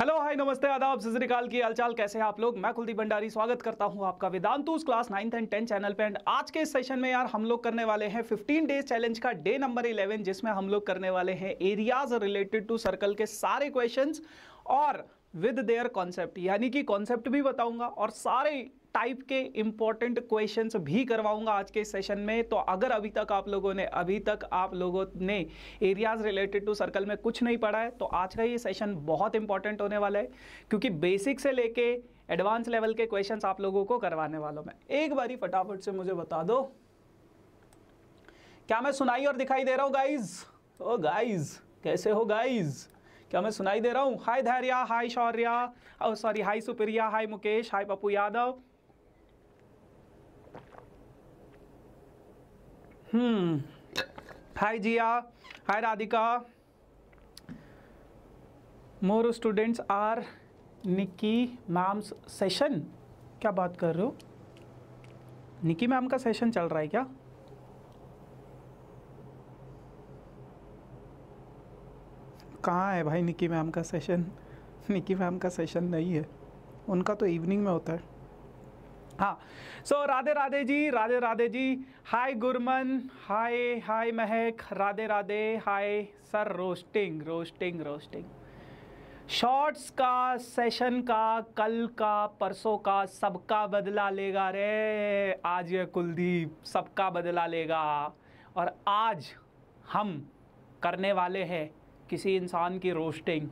Hello hi नमस्ते आदाब सजरीकाल की हालचाल कैसे हैं आप लोग मैं कुलदीप भंडारी स्वागत करता हूं आपका Vedantu's class ninth and tenth channel पे एंड आज के इस सेशन में यार हम लोग करने वाले हैं फिफ्टीन डेज चैलेंज का डे नंबर इलेवन जिसमें हम लोग करने वाले हैं एरियाज रिलेटेड टू सर्कल के सारे क्वेश्चन और विद देयर कॉन्सेप्ट यानी कि कॉन्सेप्ट भी बताऊंगा और सारे टाइप के इंपॉर्टेंट क्वेश्चन भी करवाऊंगा आज के सेशन में तो अगर अभी तक आप लोगों ने अभी तक आप लोगों ने एरियाज रिलेटेड टू सर्कल में कुछ नहीं पढ़ा है तो आज का ये सेशन बहुत इंपॉर्टेंट होने वाला है क्योंकि बेसिक से लेके एडवांस लेवल के क्वेश्चन आप लोगों को करवाने वालों में एक बार फटाफट से मुझे बता दो क्या मैं सुनाई और दिखाई दे रहा हूँ गाइज ओ गाइज कैसे हो गाइज़ क्या मैं सुनाई दे रहा हूँ हाय धैर्या हाय शौर्या और sorry hi Supriya hi Mukesh hi Pappu Yadav hmm hi Jiya hi Radhika more students are Nikki ma'am's session क्या बात कर रहे हो निकी मैम का सेशन चल रहा है क्या कहाँ है भाई निकी मैम का सेशन निकी मैम का सेशन नहीं है उनका तो इवनिंग में होता है हाँ सो so, राधे राधे जी राधे राधे जी हाय Gurman hi hi Mahak Radhe Radhe hi sir roasting roasting roasting shorts का सेशन का कल का परसों का सबका बदला लेगा रे आज ये कुलदीप सबका बदला लेगा और आज हम करने वाले हैं किसी इंसान की रोस्टिंग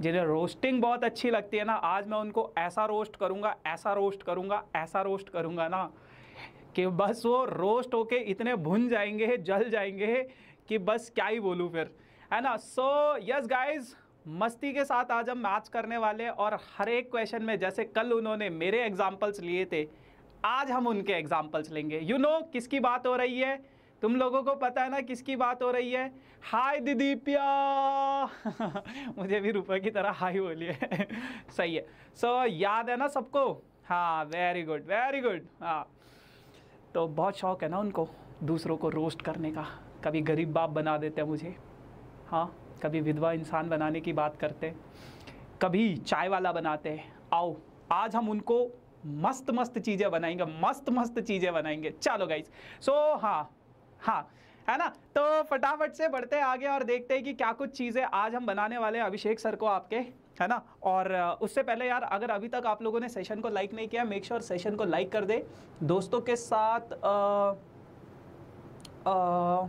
जिन्हें रोस्टिंग बहुत अच्छी लगती है ना आज मैं उनको ऐसा रोस्ट करूँगा ऐसा रोस्ट करूँगा ऐसा रोस्ट करूँगा ना कि बस वो रोस्ट होके इतने भुन जाएंगे जल जाएंगे कि बस क्या ही बोलूँ फिर है ना सो यस गाइज मस्ती के साथ आज हम मैच करने वाले और हर एक क्वेश्चन में जैसे कल उन्होंने मेरे एग्जाम्पल्स लिए थे आज हम उनके एग्जाम्पल्स लेंगे यू you नो know, किसकी बात हो रही है तुम लोगों को पता है ना किसकी बात हो रही है हाय दीदी प्या मुझे भी रुपये की तरह हाई बोली है सही है सो so, याद है ना सबको हाँ वेरी गुड वेरी गुड हाँ तो बहुत शौक है ना उनको दूसरों को रोस्ट करने का कभी गरीब बाप बना देते हैं मुझे हाँ कभी विधवा इंसान बनाने की बात करते कभी चाय वाला बनाते हैं आओ आज हम उनको मस्त मस्त चीज़ें बनाएंगे मस्त मस्त चीज़ें बनाएंगे चलो गाइज सो so, हाँ हाँ है ना तो फटाफट से बढ़ते आगे और देखते हैं कि क्या कुछ चीज़ें आज हम बनाने वाले हैं अभिषेक सर को आपके है ना और उससे पहले यार अगर अभी तक आप लोगों ने सेशन को लाइक नहीं किया मेक श्योर sure सेशन को लाइक कर दे दोस्तों के साथ आ, आ,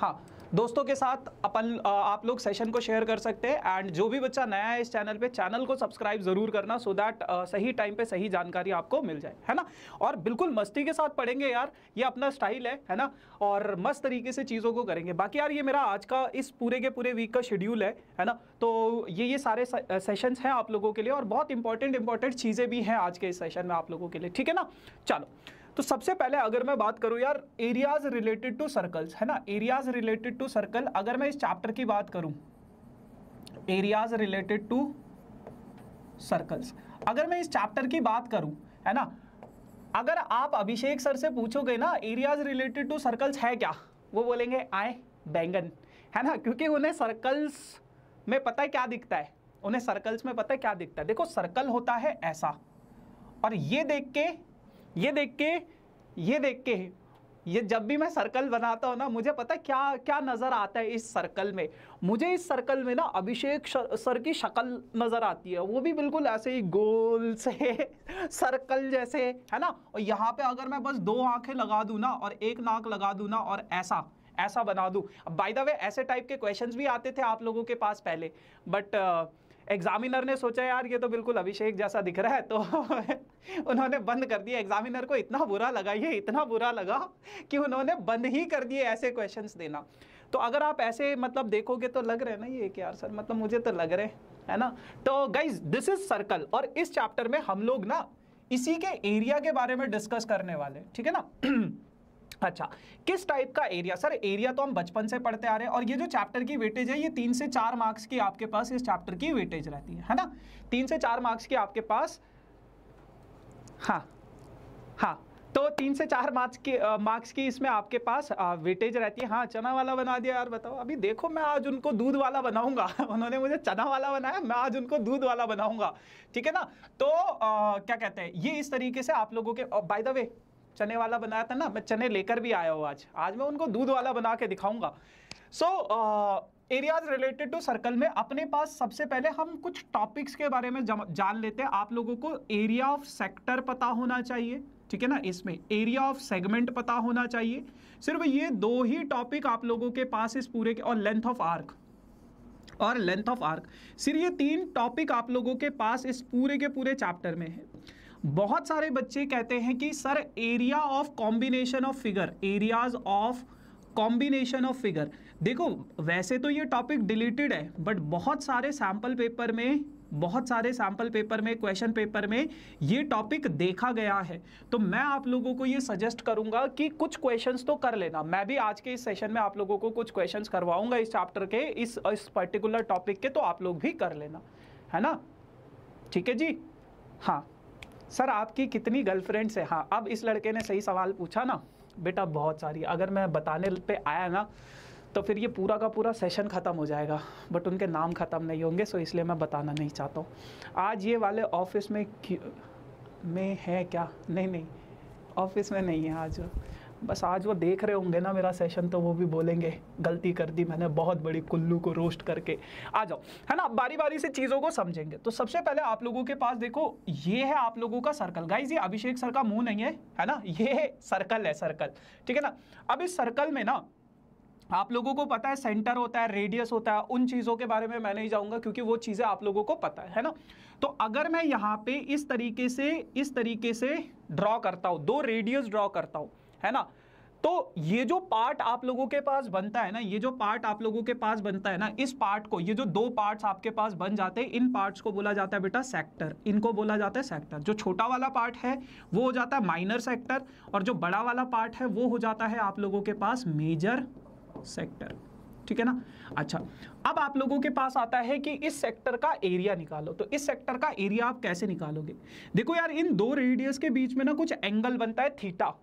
हाँ दोस्तों के साथ अपन आप लोग सेशन को शेयर कर सकते हैं एंड जो भी बच्चा नया है इस चैनल पे चैनल को सब्सक्राइब जरूर करना सो so दैट सही टाइम पे सही जानकारी आपको मिल जाए है ना और बिल्कुल मस्ती के साथ पढ़ेंगे यार ये अपना स्टाइल है है ना और मस्त तरीके से चीज़ों को करेंगे बाकी यार ये मेरा आज का इस पूरे के पूरे वीक का शेड्यूल है है ना तो ये ये सारे सेशन हैं आप लोगों के लिए और बहुत इंपॉर्टेंट इंपॉर्टेंट चीज़ें भी हैं आज के इस सेशन में आप लोगों के लिए ठीक है ना चलो तो सबसे पहले अगर मैं बात करूँ यार एरियाज रिलेटेड टू सर्कल्स है ना एरियाज रिलेटेड टू सर्कल अगर मैं इस चैप्टर की बात करूं एरियाज रिलेटेड टू सर्कल्स अगर मैं इस चैप्टर की बात करूं है ना अगर आप अभिषेक सर से पूछोगे ना एरियाज रिलेटेड टू सर्कल्स है क्या वो बोलेंगे आए बैंगन है ना क्योंकि उन्हें सर्कल्स में पता है क्या दिखता है उन्हें सर्कल्स में पता है क्या दिखता है देखो सर्कल होता है ऐसा और ये देख के ये देख के ये देख के ये जब भी मैं सर्कल बनाता हूँ ना मुझे पता है क्या क्या नज़र आता है इस सर्कल में मुझे इस सर्कल में ना अभिषेक सर की शक्ल नज़र आती है वो भी बिल्कुल ऐसे ही गोल से सर्कल जैसे है ना और यहाँ पे अगर मैं बस दो आंखें लगा दूँ ना और एक नाक लगा दूँ ना और ऐसा ऐसा बना दूँ बाय द वे ऐसे टाइप के क्वेश्चन भी आते थे आप लोगों के पास पहले बट uh, एग्जामिनर ने सोचा यार ये तो बिल्कुल अभिषेक जैसा दिख रहा है तो उन्होंने बंद कर दिया एग्जामिनर को इतना बुरा लगा ये इतना बुरा लगा कि उन्होंने बंद ही कर दिए ऐसे क्वेश्चंस देना तो अगर आप ऐसे मतलब देखोगे तो लग रहे हैं ना ये कि यार सर मतलब मुझे तो लग रहे है ना तो गाइज दिस इज सर्कल और इस चैप्टर में हम लोग ना इसी के एरिया के बारे में डिस्कस करने वाले ठीक है ना अच्छा किस टाइप का एरिया सर एरिया तो हम बचपन से पढ़ते आ रहे हैं और ये जो चैप्टर की वेटेज है ये तीन से चार मार्क्स की आपके पास इस चैप्टर की वेटेज रहती है है ना तीन से चार मार्क्स की आपके पास हाँ हाँ तो तीन से चार मार्क्स की मार्क्स की इसमें आपके पास आ, वेटेज रहती है हाँ चना वाला बना दिया यार बताओ अभी देखो मैं आज उनको दूध वाला बनाऊंगा उन्होंने मुझे चना वाला बनाया मैं आज उनको दूध वाला बनाऊंगा ठीक है ना तो आ, क्या कहते हैं ये इस तरीके से आप लोगों के बाय द वे चने वाला बनाया था ना मैं चने लेकर भी आया हूँ आज आज मैं उनको दूध वाला बना के दिखाऊंगा so areas related to circle में अपने पास सबसे पहले हम कुछ टॉपिक्स के बारे में जान लेते हैं आप लोगों को एरिया ऑफ सेक्टर पता होना चाहिए ठीक है ना इसमें एरिया ऑफ सेगमेंट पता होना चाहिए सिर्फ ये दो ही टॉपिक आप लोगों के पास इस पूरे के और लेंथ ऑफ आर्क और लेंथ ऑफ आर्क सिर्फ ये तीन टॉपिक आप लोगों के पास इस पूरे के पूरे चैप्टर में है बहुत सारे बच्चे कहते हैं कि sir area of combination of figure areas of combination of figure देखो वैसे तो ये टॉपिक डिलीटेड है बट बहुत सारे सैम्पल पेपर में बहुत सारे सैम्पल पेपर में क्वेश्चन पेपर में ये टॉपिक देखा गया है तो मैं आप लोगों को ये सजेस्ट करूंगा कि कुछ क्वेश्चंस तो कर लेना मैं भी आज के इस सेशन में आप लोगों को कुछ क्वेश्चंस करवाऊंगा इस चैप्टर के इस इस पर्टिकुलर टॉपिक के तो आप लोग भी कर लेना है ना ठीक है जी हाँ सर आपकी कितनी गर्लफ्रेंड्स हैं हाँ अब इस लड़के ने सही सवाल पूछा ना बेटा बहुत सारी अगर मैं बताने पे आया ना तो फिर ये पूरा का पूरा सेशन ख़त्म हो जाएगा बट उनके नाम ख़त्म नहीं होंगे सो इसलिए मैं बताना नहीं चाहता हूँ आज ये वाले ऑफिस में में है क्या नहीं नहीं ऑफिस में नहीं है आज बस आज वो देख रहे होंगे ना मेरा सेशन तो वो भी बोलेंगे गलती कर दी मैंने बहुत बड़ी कुल्लू को रोस्ट करके आ जाओ है ना बारी बारी से चीज़ों को समझेंगे तो सबसे पहले आप लोगों के पास देखो ये है आप लोगों का सर्कल गाइज ये अभिषेक सर का मुंह नहीं है है ना ये है सर्कल है सर्कल ठीक है ना अब इस सर्कल में ना आप लोगों को पता है सेंटर होता है रेडियस होता है उन चीज़ों के बारे में मैं नहीं जाऊंगा क्योंकि वो चीज़ें आप लोगों को पता है है ना तो अगर मैं यहाँ पे इस तरीके से इस तरीके से ड्रॉ करता हूँ दो रेडियस ड्रॉ करता हूँ है ना तो ये जो पार्ट आप लोगों के पास बनता है ना ये जो पार्ट आप लोगों के पास बनता है ना इस पार्ट को ये जो दो पार्ट्स आपके पास बन जाते हैं इन पार्ट्स को बोला जाता है बेटा सेक्टर इनको बोला जाता है सेक्टर जो छोटा वाला पार्ट है वो हो जाता है माइनर सेक्टर और जो बड़ा वाला पार्ट है वो हो जाता है आप लोगों के पास मेजर सेक्टर ठीक है ना अच्छा अब आप लोगों के पास आता है कि इस सेक्टर का एरिया निकालो तो इस सेक्टर का एरिया आप कैसे निकालोगे देखो यार इन दो रेडियस के बीच में ना कुछ एंगल बनता है थीटा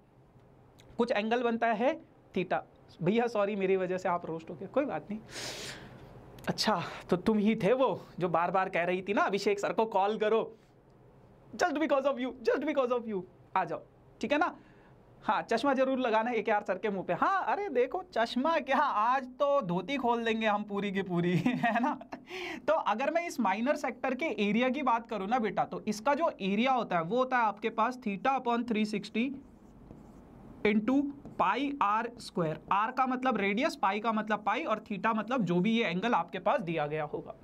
कुछ एंगल बनता है थीटा भैया सॉरी मेरी वजह से आप रोस्ट हो गए कोई बात नहीं अच्छा तो तुम ही थे वो जो बार बार कह रही थी ना अभिषेक सर को कॉल करो just because of you just because of you आ जाओ ठीक है ना हाँ चश्मा जरूर लगाना एक यार सर के मुंह पे हाँ अरे देखो चश्मा क्या आज तो धोती खोल देंगे हम पूरी की पूरी है ना तो अगर मैं इस माइनर सेक्टर के एरिया की बात करूँ ना बेटा तो इसका जो एरिया होता है वो होता है आपके पास theta upon three sixty into pi are square r का मतलब रेडियस पाई का मतलब पाई और थीटा मतलब जो भी ये एंगल आपके पास दिया गया होगा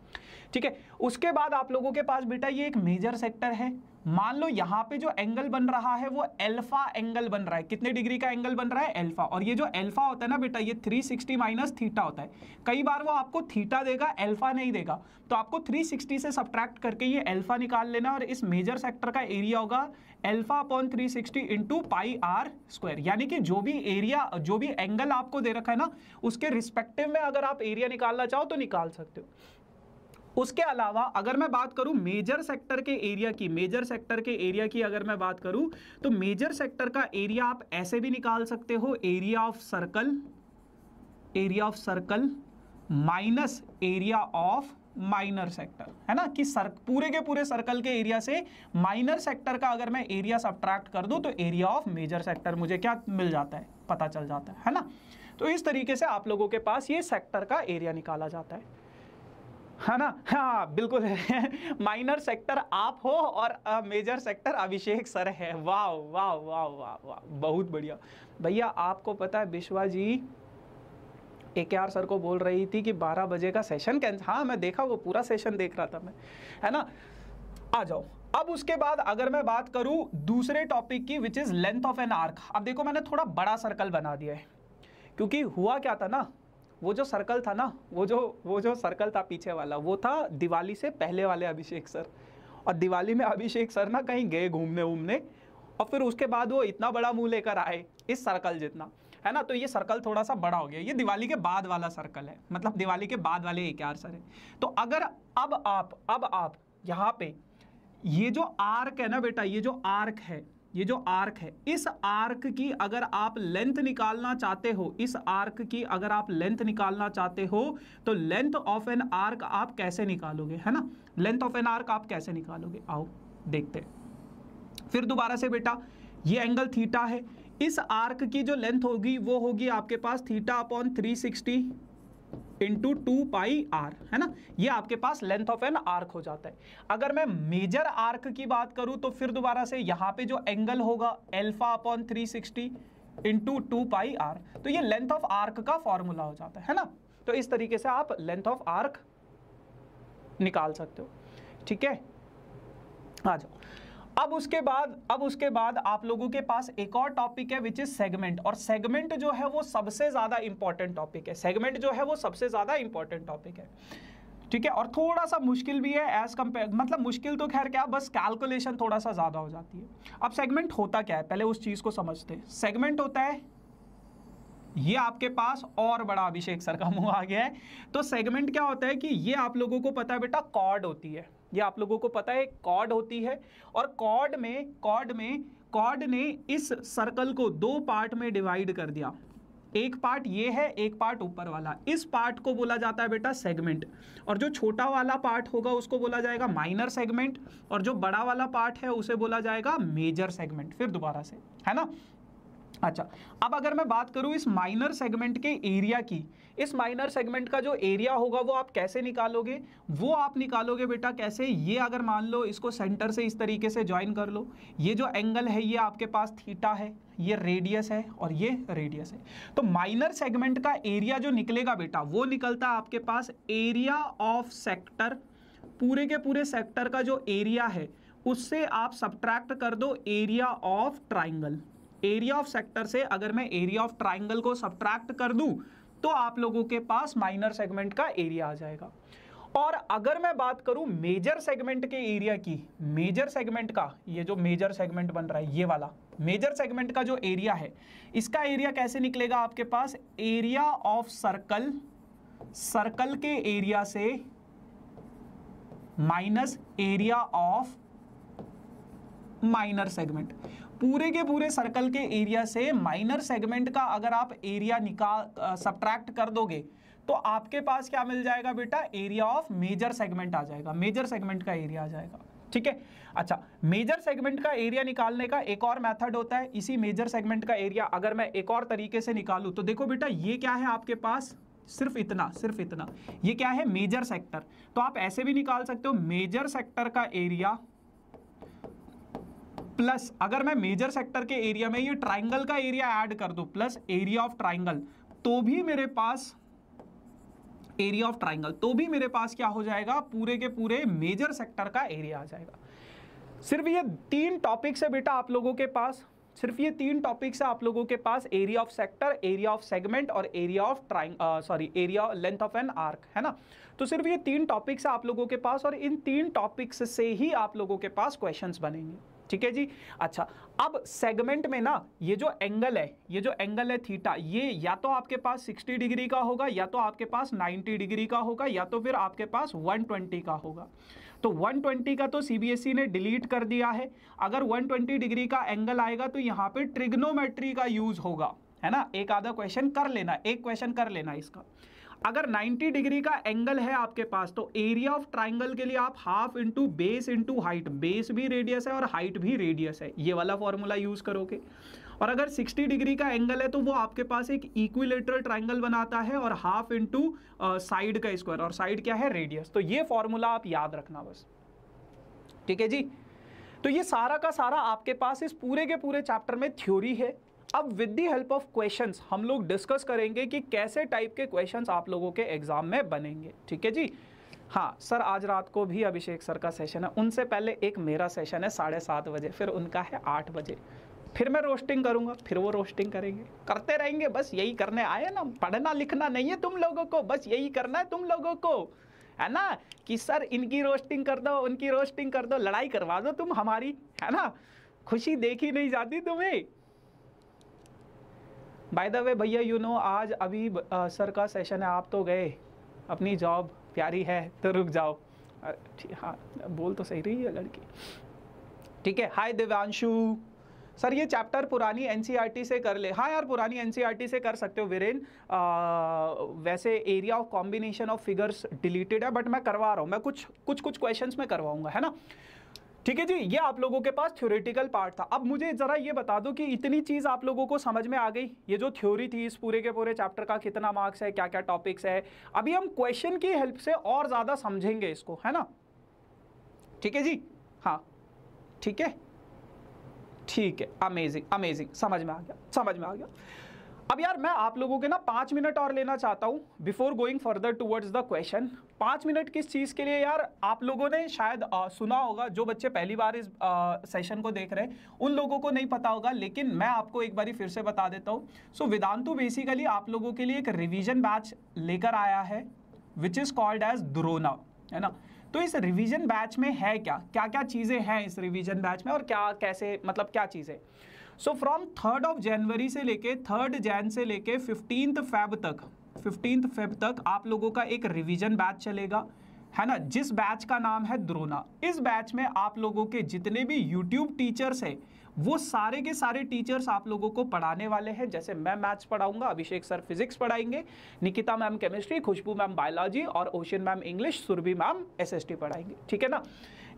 ठीक है उसके बाद आप लोगों के पास बेटा ये एक मेजर सेक्टर है मान लो यहाँ पे जो एंगल बन रहा है वो एल्फा एंगल बन रहा है कितने डिग्री का एंगल बन रहा है एल्फा और ये जो एल्फा होता है ना बेटा ये 360 सिक्सटी माइनस थीटा होता है कई बार वो आपको थीटा देगा एल्फा नहीं देगा तो आपको 360 से सब्ट्रैक्ट करके ये एल्फा निकाल लेना और इस मेजर सेक्टर का एरिया होगा alpha upon three sixty into pi are square यानी कि जो भी एरिया जो भी एंगल आपको दे रखा है ना उसके रिस्पेक्टिव में अगर आप एरिया निकालना चाहो तो निकाल सकते हो उसके अलावा अगर मैं बात करूं मेजर सेक्टर के एरिया की मेजर सेक्टर के एरिया की अगर मैं बात करूं तो मेजर सेक्टर का एरिया आप ऐसे भी निकाल सकते हो area of circle area of circle minus area of minor sector है ना कि सर पूरे के पूरे सर्कल के एरिया से माइनर सेक्टर का अगर मैं एरिया सब्ट्रैक्ट कर दूं तो एरिया ऑफ मेजर सेक्टर मुझे क्या मिल जाता है पता चल जाता है है ना तो इस तरीके से आप लोगों के पास ये सेक्टर का एरिया निकाला जाता है है ना हाँ बिल्कुल माइनर सेक्टर आप हो और आ, मेजर सेक्टर अभिषेक सर है वाह वाह वाह वाह वाह बहुत बढ़िया भैया आपको पता है विश्वा जी ए के आर सर को बोल रही थी कि 12 बजे का सेशन कैंसिल हाँ मैं देखा वो पूरा सेशन देख रहा था मैं है ना आ जाओ अब उसके बाद अगर मैं बात करूं दूसरे टॉपिक की which is length of an arc अब देखो मैंने थोड़ा बड़ा सर्कल बना दिया है क्योंकि हुआ क्या था ना वो जो सर्कल था ना वो जो वो जो सर्कल था पीछे वाला वो था दिवाली से पहले वाले अभिषेक सर और दिवाली में अभिषेक सर ना कहीं गए घूमने वूमने और फिर उसके बाद वो इतना बड़ा मुंह लेकर आए इस सर्कल जितना है ना तो ये सर्कल थोड़ा सा बड़ा हो गया ये दिवाली के बाद वाला सर्कल है मतलब दिवाली के बाद वाले एक आर सर है तो अगर अब आप अब आप यहाँ पे ये जो आर्क है ना बेटा ये जो आर्क है ये जो आर्क है इस आर्क की अगर आप लेंथ निकालना चाहते हो इस आर्क की अगर आप लेंथ निकालना चाहते हो तो लेंथ ऑफ एन आर्क आप कैसे निकालोगे है ना लेंथ ऑफ एन आर्क आप कैसे निकालोगे आओ देखते फिर दोबारा से बेटा ये एंगल थीटा है इस आर्क की जो लेंथ होगी वो होगी आपके पास theta upon three sixty into two pi r है ना ये आपके पास लेंथ ऑफ एन आर्क हो जाता है अगर मैं मेजर आर्क की बात करूं तो फिर दोबारा से यहाँ पे जो एंगल होगा alpha upon three sixty into two pi r तो ये लेंथ ऑफ आर्क का फॉर्मूला हो जाता है, है ना तो इस तरीके से आप लेंथ ऑफ आर्क निकाल सकते हो ठीक है आ जाओ अब उसके बाद अब उसके बाद आप लोगों के पास एक और टॉपिक है विच इज सेगमेंट और सेगमेंट जो है वो सबसे ज़्यादा इंपॉर्टेंट टॉपिक है सेगमेंट जो है वो सबसे ज़्यादा इंपॉर्टेंट टॉपिक है ठीक है और थोड़ा सा मुश्किल भी है एज कम्पेयर मतलब मुश्किल तो खैर क्या बस कैलकुलेशन थोड़ा सा ज़्यादा हो जाती है अब सेगमेंट होता क्या है पहले उस चीज़ को समझते हैं सेगमेंट होता है ये आपके पास और बड़ा अभिषेक सर का मुंह आ गया है तो सेगमेंट क्या होता है कि ये आप लोगों को पता है बेटा कॉर्ड होती है ये आप लोगों को पता है कॉर्ड होती है और कॉर्ड में कॉर्ड में कॉर्ड ने इस सर्कल को दो पार्ट में डिवाइड कर दिया एक पार्ट ये है एक पार्ट ऊपर वाला इस पार्ट को बोला जाता है बेटा सेगमेंट और जो छोटा वाला पार्ट होगा उसको बोला जाएगा माइनर सेगमेंट और जो बड़ा वाला पार्ट है उसे बोला जाएगा मेजर सेगमेंट फिर दोबारा से है ना अच्छा अब अगर मैं बात करूं इस माइनर सेगमेंट के एरिया की इस माइनर सेगमेंट का जो एरिया होगा वो आप कैसे निकालोगे वो आप निकालोगे बेटा कैसे ये अगर मान लो इसको सेंटर से इस तरीके से ज्वाइन कर लो ये जो एंगल है ये आपके पास थीटा है ये रेडियस है और ये रेडियस है तो माइनर सेगमेंट का एरिया जो निकलेगा बेटा वो निकलता है आपके पास एरिया ऑफ सेक्टर पूरे के पूरे सेक्टर का जो एरिया है उससे आप सब्ट्रैक्ट कर दो area of triangle area of sector से अगर मैं एरिया ऑफ ट्राइंगल को सब्ट्रैक्ट कर दूं तो आप लोगों के पास माइनर सेगमेंट का एरिया आ जाएगा और अगर मैं बात करूं मेजर सेगमेंट के एरिया की मेजर सेगमेंट का ये जो मेजर सेगमेंट बन रहा है ये वाला मेजर सेगमेंट का जो एरिया है इसका एरिया कैसे निकलेगा आपके पास एरिया ऑफ सर्कल सर्कल के एरिया से minus area of minor segment पूरे के पूरे सर्कल के एरिया से माइनर सेगमेंट का अगर आप एरिया निकाल सब्ट्रैक्ट कर दोगे तो आपके पास क्या मिल जाएगा बेटा एरिया ऑफ मेजर सेगमेंट आ जाएगा मेजर सेगमेंट का एरिया आ जाएगा ठीक है अच्छा मेजर सेगमेंट का एरिया निकालने का एक और मेथड होता है इसी मेजर सेगमेंट का एरिया अगर मैं एक और तरीके से निकालू तो देखो बेटा ये क्या है आपके पास सिर्फ इतना सिर्फ इतना ये क्या है मेजर सेक्टर तो आप ऐसे भी निकाल सकते हो मेजर सेक्टर का एरिया प्लस अगर मैं मेजर सेक्टर के एरिया में ये ट्राइंगल का एरिया ऐड कर दू प्लस एरिया ऑफ ट्राइंगल तो भी मेरे पास एरिया ऑफ ट्राइंगल तो भी मेरे पास क्या हो जाएगा पूरे के पूरे मेजर सेक्टर का एरिया आ जाएगा सिर्फ ये तीन टॉपिक्स है बेटा आप लोगों के पास सिर्फ ये तीन टॉपिक्स है आप लोगों के पास area of sector area of segment और area of triangle sorry area length of an arc है ना तो सिर्फ ये तीन टॉपिक्स है आप लोगों के पास और इन तीन टॉपिक्स से ही आप लोगों के पास क्वेश्चंस बनेंगे ठीक है जी अच्छा अब सेगमेंट में ना ये जो एंगल है ये जो एंगल है थीटा ये या तो आपके पास 60 डिग्री का होगा या तो आपके पास 90 डिग्री का होगा या तो फिर आपके पास 120 का होगा तो 120 का तो सीबीएसई e ने डिलीट कर दिया है अगर 120 डिग्री का एंगल आएगा तो यहाँ पे ट्रिग्नोमेट्री का यूज होगा है ना एक आधा क्वेश्चन कर लेना एक क्वेश्चन कर लेना इसका अगर 90 डिग्री का एंगल है आपके पास तो एरिया ऑफ ट्राइंगल के लिए आप half into base into height base भी रेडियस है और हाइट भी रेडियस है ये वाला फॉर्मूला यूज करोगे और अगर 60 डिग्री का एंगल है तो वो आपके पास एक इक्विलेटरल ट्राइंगल बनाता है और हाफ इंटू साइड का स्क्वायर और साइड क्या है रेडियस तो ये फॉर्मूला आप याद रखना बस ठीक है जी तो ये सारा का सारा आपके पास इस पूरे के पूरे चैप्टर में थ्योरी है अब with the help of question हम लोग डिस्कस करेंगे कि कैसे टाइप के क्वेश्चन आप लोगों के एग्जाम में बनेंगे ठीक है जी हाँ सर आज रात को भी अभिषेक सर का सेशन है उनसे पहले एक मेरा सेशन है साढ़े सात बजे फिर उनका है आठ बजे फिर मैं रोस्टिंग करूँगा फिर वो रोस्टिंग करेंगे करते रहेंगे बस यही करने आए ना पढ़ना लिखना नहीं है तुम लोगों को बस यही करना है तुम लोगों को है ना कि सर इनकी रोस्टिंग कर दो उनकी रोस्टिंग कर दो लड़ाई करवा दो तुम हमारी है ना खुशी देखी नहीं जाती तुम्हें बाय द वे भैया यू नो आज अभी आ, सर का सेशन है आप तो गए अपनी जॉब प्यारी है तो रुक जाओ हाँ बोल तो सही रही है लड़की ठीक है हाय दिव्यांशु सर ये चैप्टर पुरानी एन e से कर ले हाँ यार पुरानी एन e से कर सकते हो वीरेन वैसे area of combination of figures deleted है बट मैं करवा रहा हूँ मैं कुछ कुछ कुछ क्वेश्चंस में करवाऊंगा है ना ठीक है जी ये आप लोगों के पास थ्योरेटिकल पार्ट था अब मुझे ज़रा ये बता दो कि इतनी चीज़ आप लोगों को समझ में आ गई ये जो थ्योरी थी इस पूरे के पूरे चैप्टर का कितना मार्क्स है क्या क्या टॉपिक्स है अभी हम क्वेश्चन की हेल्प से और ज़्यादा समझेंगे इसको है ना ठीक है जी हाँ ठीक है ठीक है अमेजिंग अमेजिंग समझ में आ गया समझ में आ गया अब यार मैं आप लोगों के ना पाँच मिनट और लेना चाहता हूँ before going further towards the question पाँच मिनट किस चीज़ के लिए यार आप लोगों ने शायद आ, सुना होगा जो बच्चे पहली बार इस आ, सेशन को देख रहे हैं उन लोगों को नहीं पता होगा लेकिन मैं आपको एक बार फिर से बता देता हूँ सो so, वेदांतु बेसिकली आप लोगों के लिए एक रिविजन बैच लेकर आया है which is called as Drona है ना तो इस रिविजन बैच में है क्या क्या क्या चीज़ें हैं इस रिविजन बैच में और क्या कैसे मतलब क्या चीज़ें so from third of January से लेके थर्ड जैन से लेके फिफ्टीन फेब तक फिफ्टीन फेब तक आप लोगों का एक रिविजन बैच चलेगा है ना जिस बैच का नाम है द्रोना इस बैच में आप लोगों के जितने भी यूट्यूब टीचर्स हैं वो सारे के सारे टीचर्स आप लोगों को पढ़ाने वाले हैं जैसे मैं मैथ्स पढ़ाऊंगा अभिषेक सर फिजिक्स पढ़ाएंगे Nikita ma'am chemistry Khushboo ma'am biology और Ocean ma'am English Surbhi ma'am SST पढ़ाएंगे ठीक है ना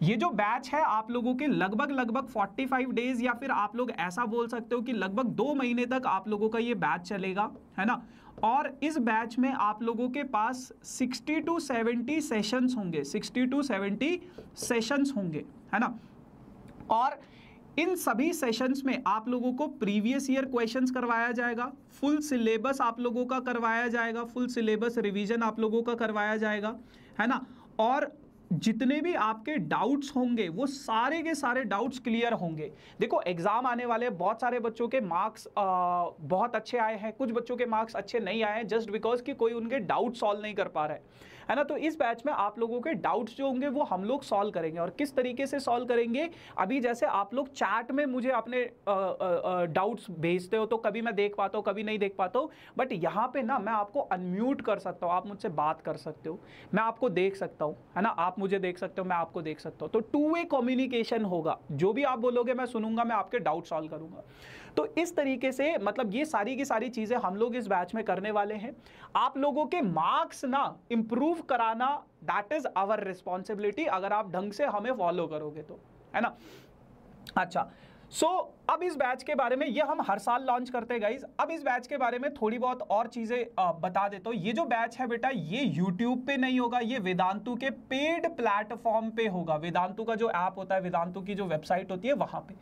ये जो बैच है आप लोगों के लगभग लगभग 45 डेज या फिर आप लोग ऐसा बोल सकते हो कि लगभग दो महीने तक आप लोगों का ये बैच चलेगा है ना और इस बैच में आप लोगों के पास 60 टू 70 सेशंस होंगे 60 टू 70 सेशंस होंगे है ना और इन सभी सेशंस में आप लोगों को प्रीवियस ईयर क्वेश्चंस करवाया जाएगा फुल सिलेबस आप लोगों का करवाया जाएगा फुल सिलेबस रिवीजन आप लोगों का करवाया जाएगा है ना और जितने भी आपके डाउट्स होंगे वो सारे के सारे डाउट्स क्लियर होंगे देखो एग्जाम आने वाले बहुत सारे बच्चों के मार्क्स बहुत अच्छे आए हैं कुछ बच्चों के मार्क्स अच्छे नहीं आए हैं जस्ट बिकॉज कि कोई उनके डाउट सॉल्व नहीं कर पा रहा है है ना तो इस बैच में आप लोगों के डाउट्स जो होंगे वो हम लोग सॉल्व करेंगे और किस तरीके से सॉल्व करेंगे अभी जैसे आप लोग चैट में मुझे अपने डाउट्स भेजते हो तो कभी मैं देख पाता हूँ कभी नहीं देख पाता हूँ बट यहाँ पे ना मैं आपको अनम्यूट कर सकता हूँ आप मुझसे बात कर सकते हो मैं आपको देख सकता हूँ है ना आप मुझे देख सकते हो मैं आपको देख सकता हूँ तो टू वे कम्युनिकेशन होगा जो भी आप बोलोगे मैं सुनूंगा मैं आपके डाउट सॉल्व करूंगा तो इस तरीके से मतलब ये सारी की सारी चीज़ें हम लोग इस बैच में करने वाले हैं आप लोगों के मार्क्स ना इंप्रूव कराना दैट इज़ आवर रिस्पॉन्सिबिलिटी अगर आप ढंग से हमें फॉलो करोगे तो है ना अच्छा सो so, अब इस बैच के बारे में ये हम हर साल लॉन्च करते हैं गाइज अब इस बैच के बारे में थोड़ी बहुत और चीज़ें बता देता हूँ ये जो बैच है बेटा ये यूट्यूब पे नहीं होगा ये वेदांतु के पेड प्लेटफॉर्म पे होगा वेदांतु का जो ऐप होता है वेदांतु की जो वेबसाइट होती है वहाँ पे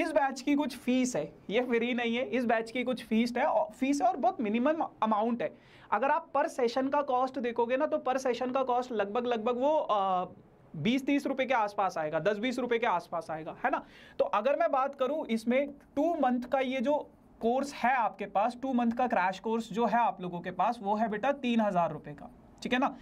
इस बैच की कुछ फीस है ये फ्री नहीं है इस बैच की कुछ फीस है फीस है और बहुत मिनिमम अमाउंट है अगर आप पर सेशन का कॉस्ट देखोगे ना तो पर सेशन का कॉस्ट लगभग लगभग वो बीस तीस रुपए के आसपास आएगा दस बीस रुपए के आसपास आएगा है ना तो अगर मैं बात करूं इसमें टू मंथ का ये जो कोर्स है आपके पास टू मंथ का क्रैश कोर्स जो है आप लोगों के पास वो है बेटा तीन हजार रुपए का ठीक है ना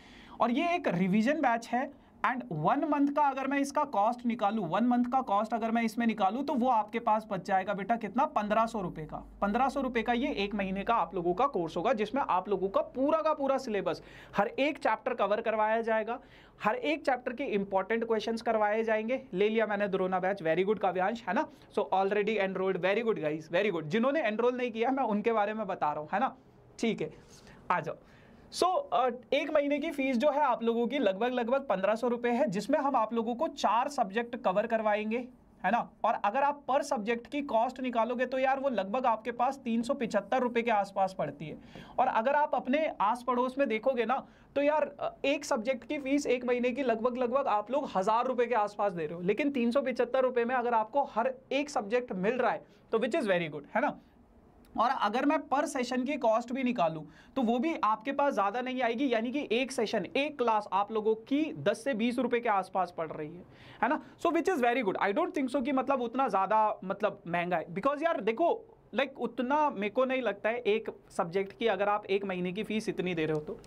और ये एक रिविजन बैच है एंड वन मंथ का अगर मैं इसका कॉस्ट निकालू वन मंथ का कॉस्ट अगर मैं इसमें निकालू तो वो आपके पास बच जाएगा बेटा कितना पंद्रह सौ रुपए का पंद्रह सौ रुपए का ये एक महीने का आप लोगों का कोर्स होगा जिसमें आप लोगों का पूरा का पूरा सिलेबस हर एक चैप्टर कवर करवाया जाएगा हर एक चैप्टर के इंपॉर्टेंट क्वेश्चंस करवाए जाएंगे ले लिया मैंने Drona batch very good Kavyansh है ना so already enrolled very good guys very good जिन्होंने एनरोल नहीं किया मैं उनके बारे में बता रहा हूँ है ना ठीक है आ जाओ सो so, एक महीने की फीस जो है आप लोगों की लगभग लगभग पंद्रह सौ रुपये है जिसमें हम आप लोगों को चार सब्जेक्ट कवर करवाएंगे है ना और अगर आप पर सब्जेक्ट की कॉस्ट निकालोगे तो यार वो लगभग आपके पास तीन सौ पिचहत्तर रुपये के आसपास पड़ती है और अगर आप अपने आस पड़ोस में देखोगे ना तो यार एक सब्जेक्ट की फीस एक महीने की लगभग लगभग आप लोग हज़ार रुपये के आसपास दे रहे हो लेकिन तीन सौ पिछहत्तर रुपये में अगर आपको हर एक सब्जेक्ट मिल रहा है तो विच इज़ वेरी गुड है ना और अगर मैं पर सेशन की कॉस्ट भी निकालूं तो वो भी आपके पास ज़्यादा नहीं आएगी यानी कि एक सेशन एक क्लास आप लोगों की 10 से 20 रुपए के आसपास पड़ रही है है ना so which is very good I don't think so कि मतलब उतना ज़्यादा मतलब महंगा है बिकॉज यार देखो लाइक like, उतना मेरे को नहीं लगता है एक सब्जेक्ट की अगर आप एक महीने की फीस इतनी दे रहे हो तो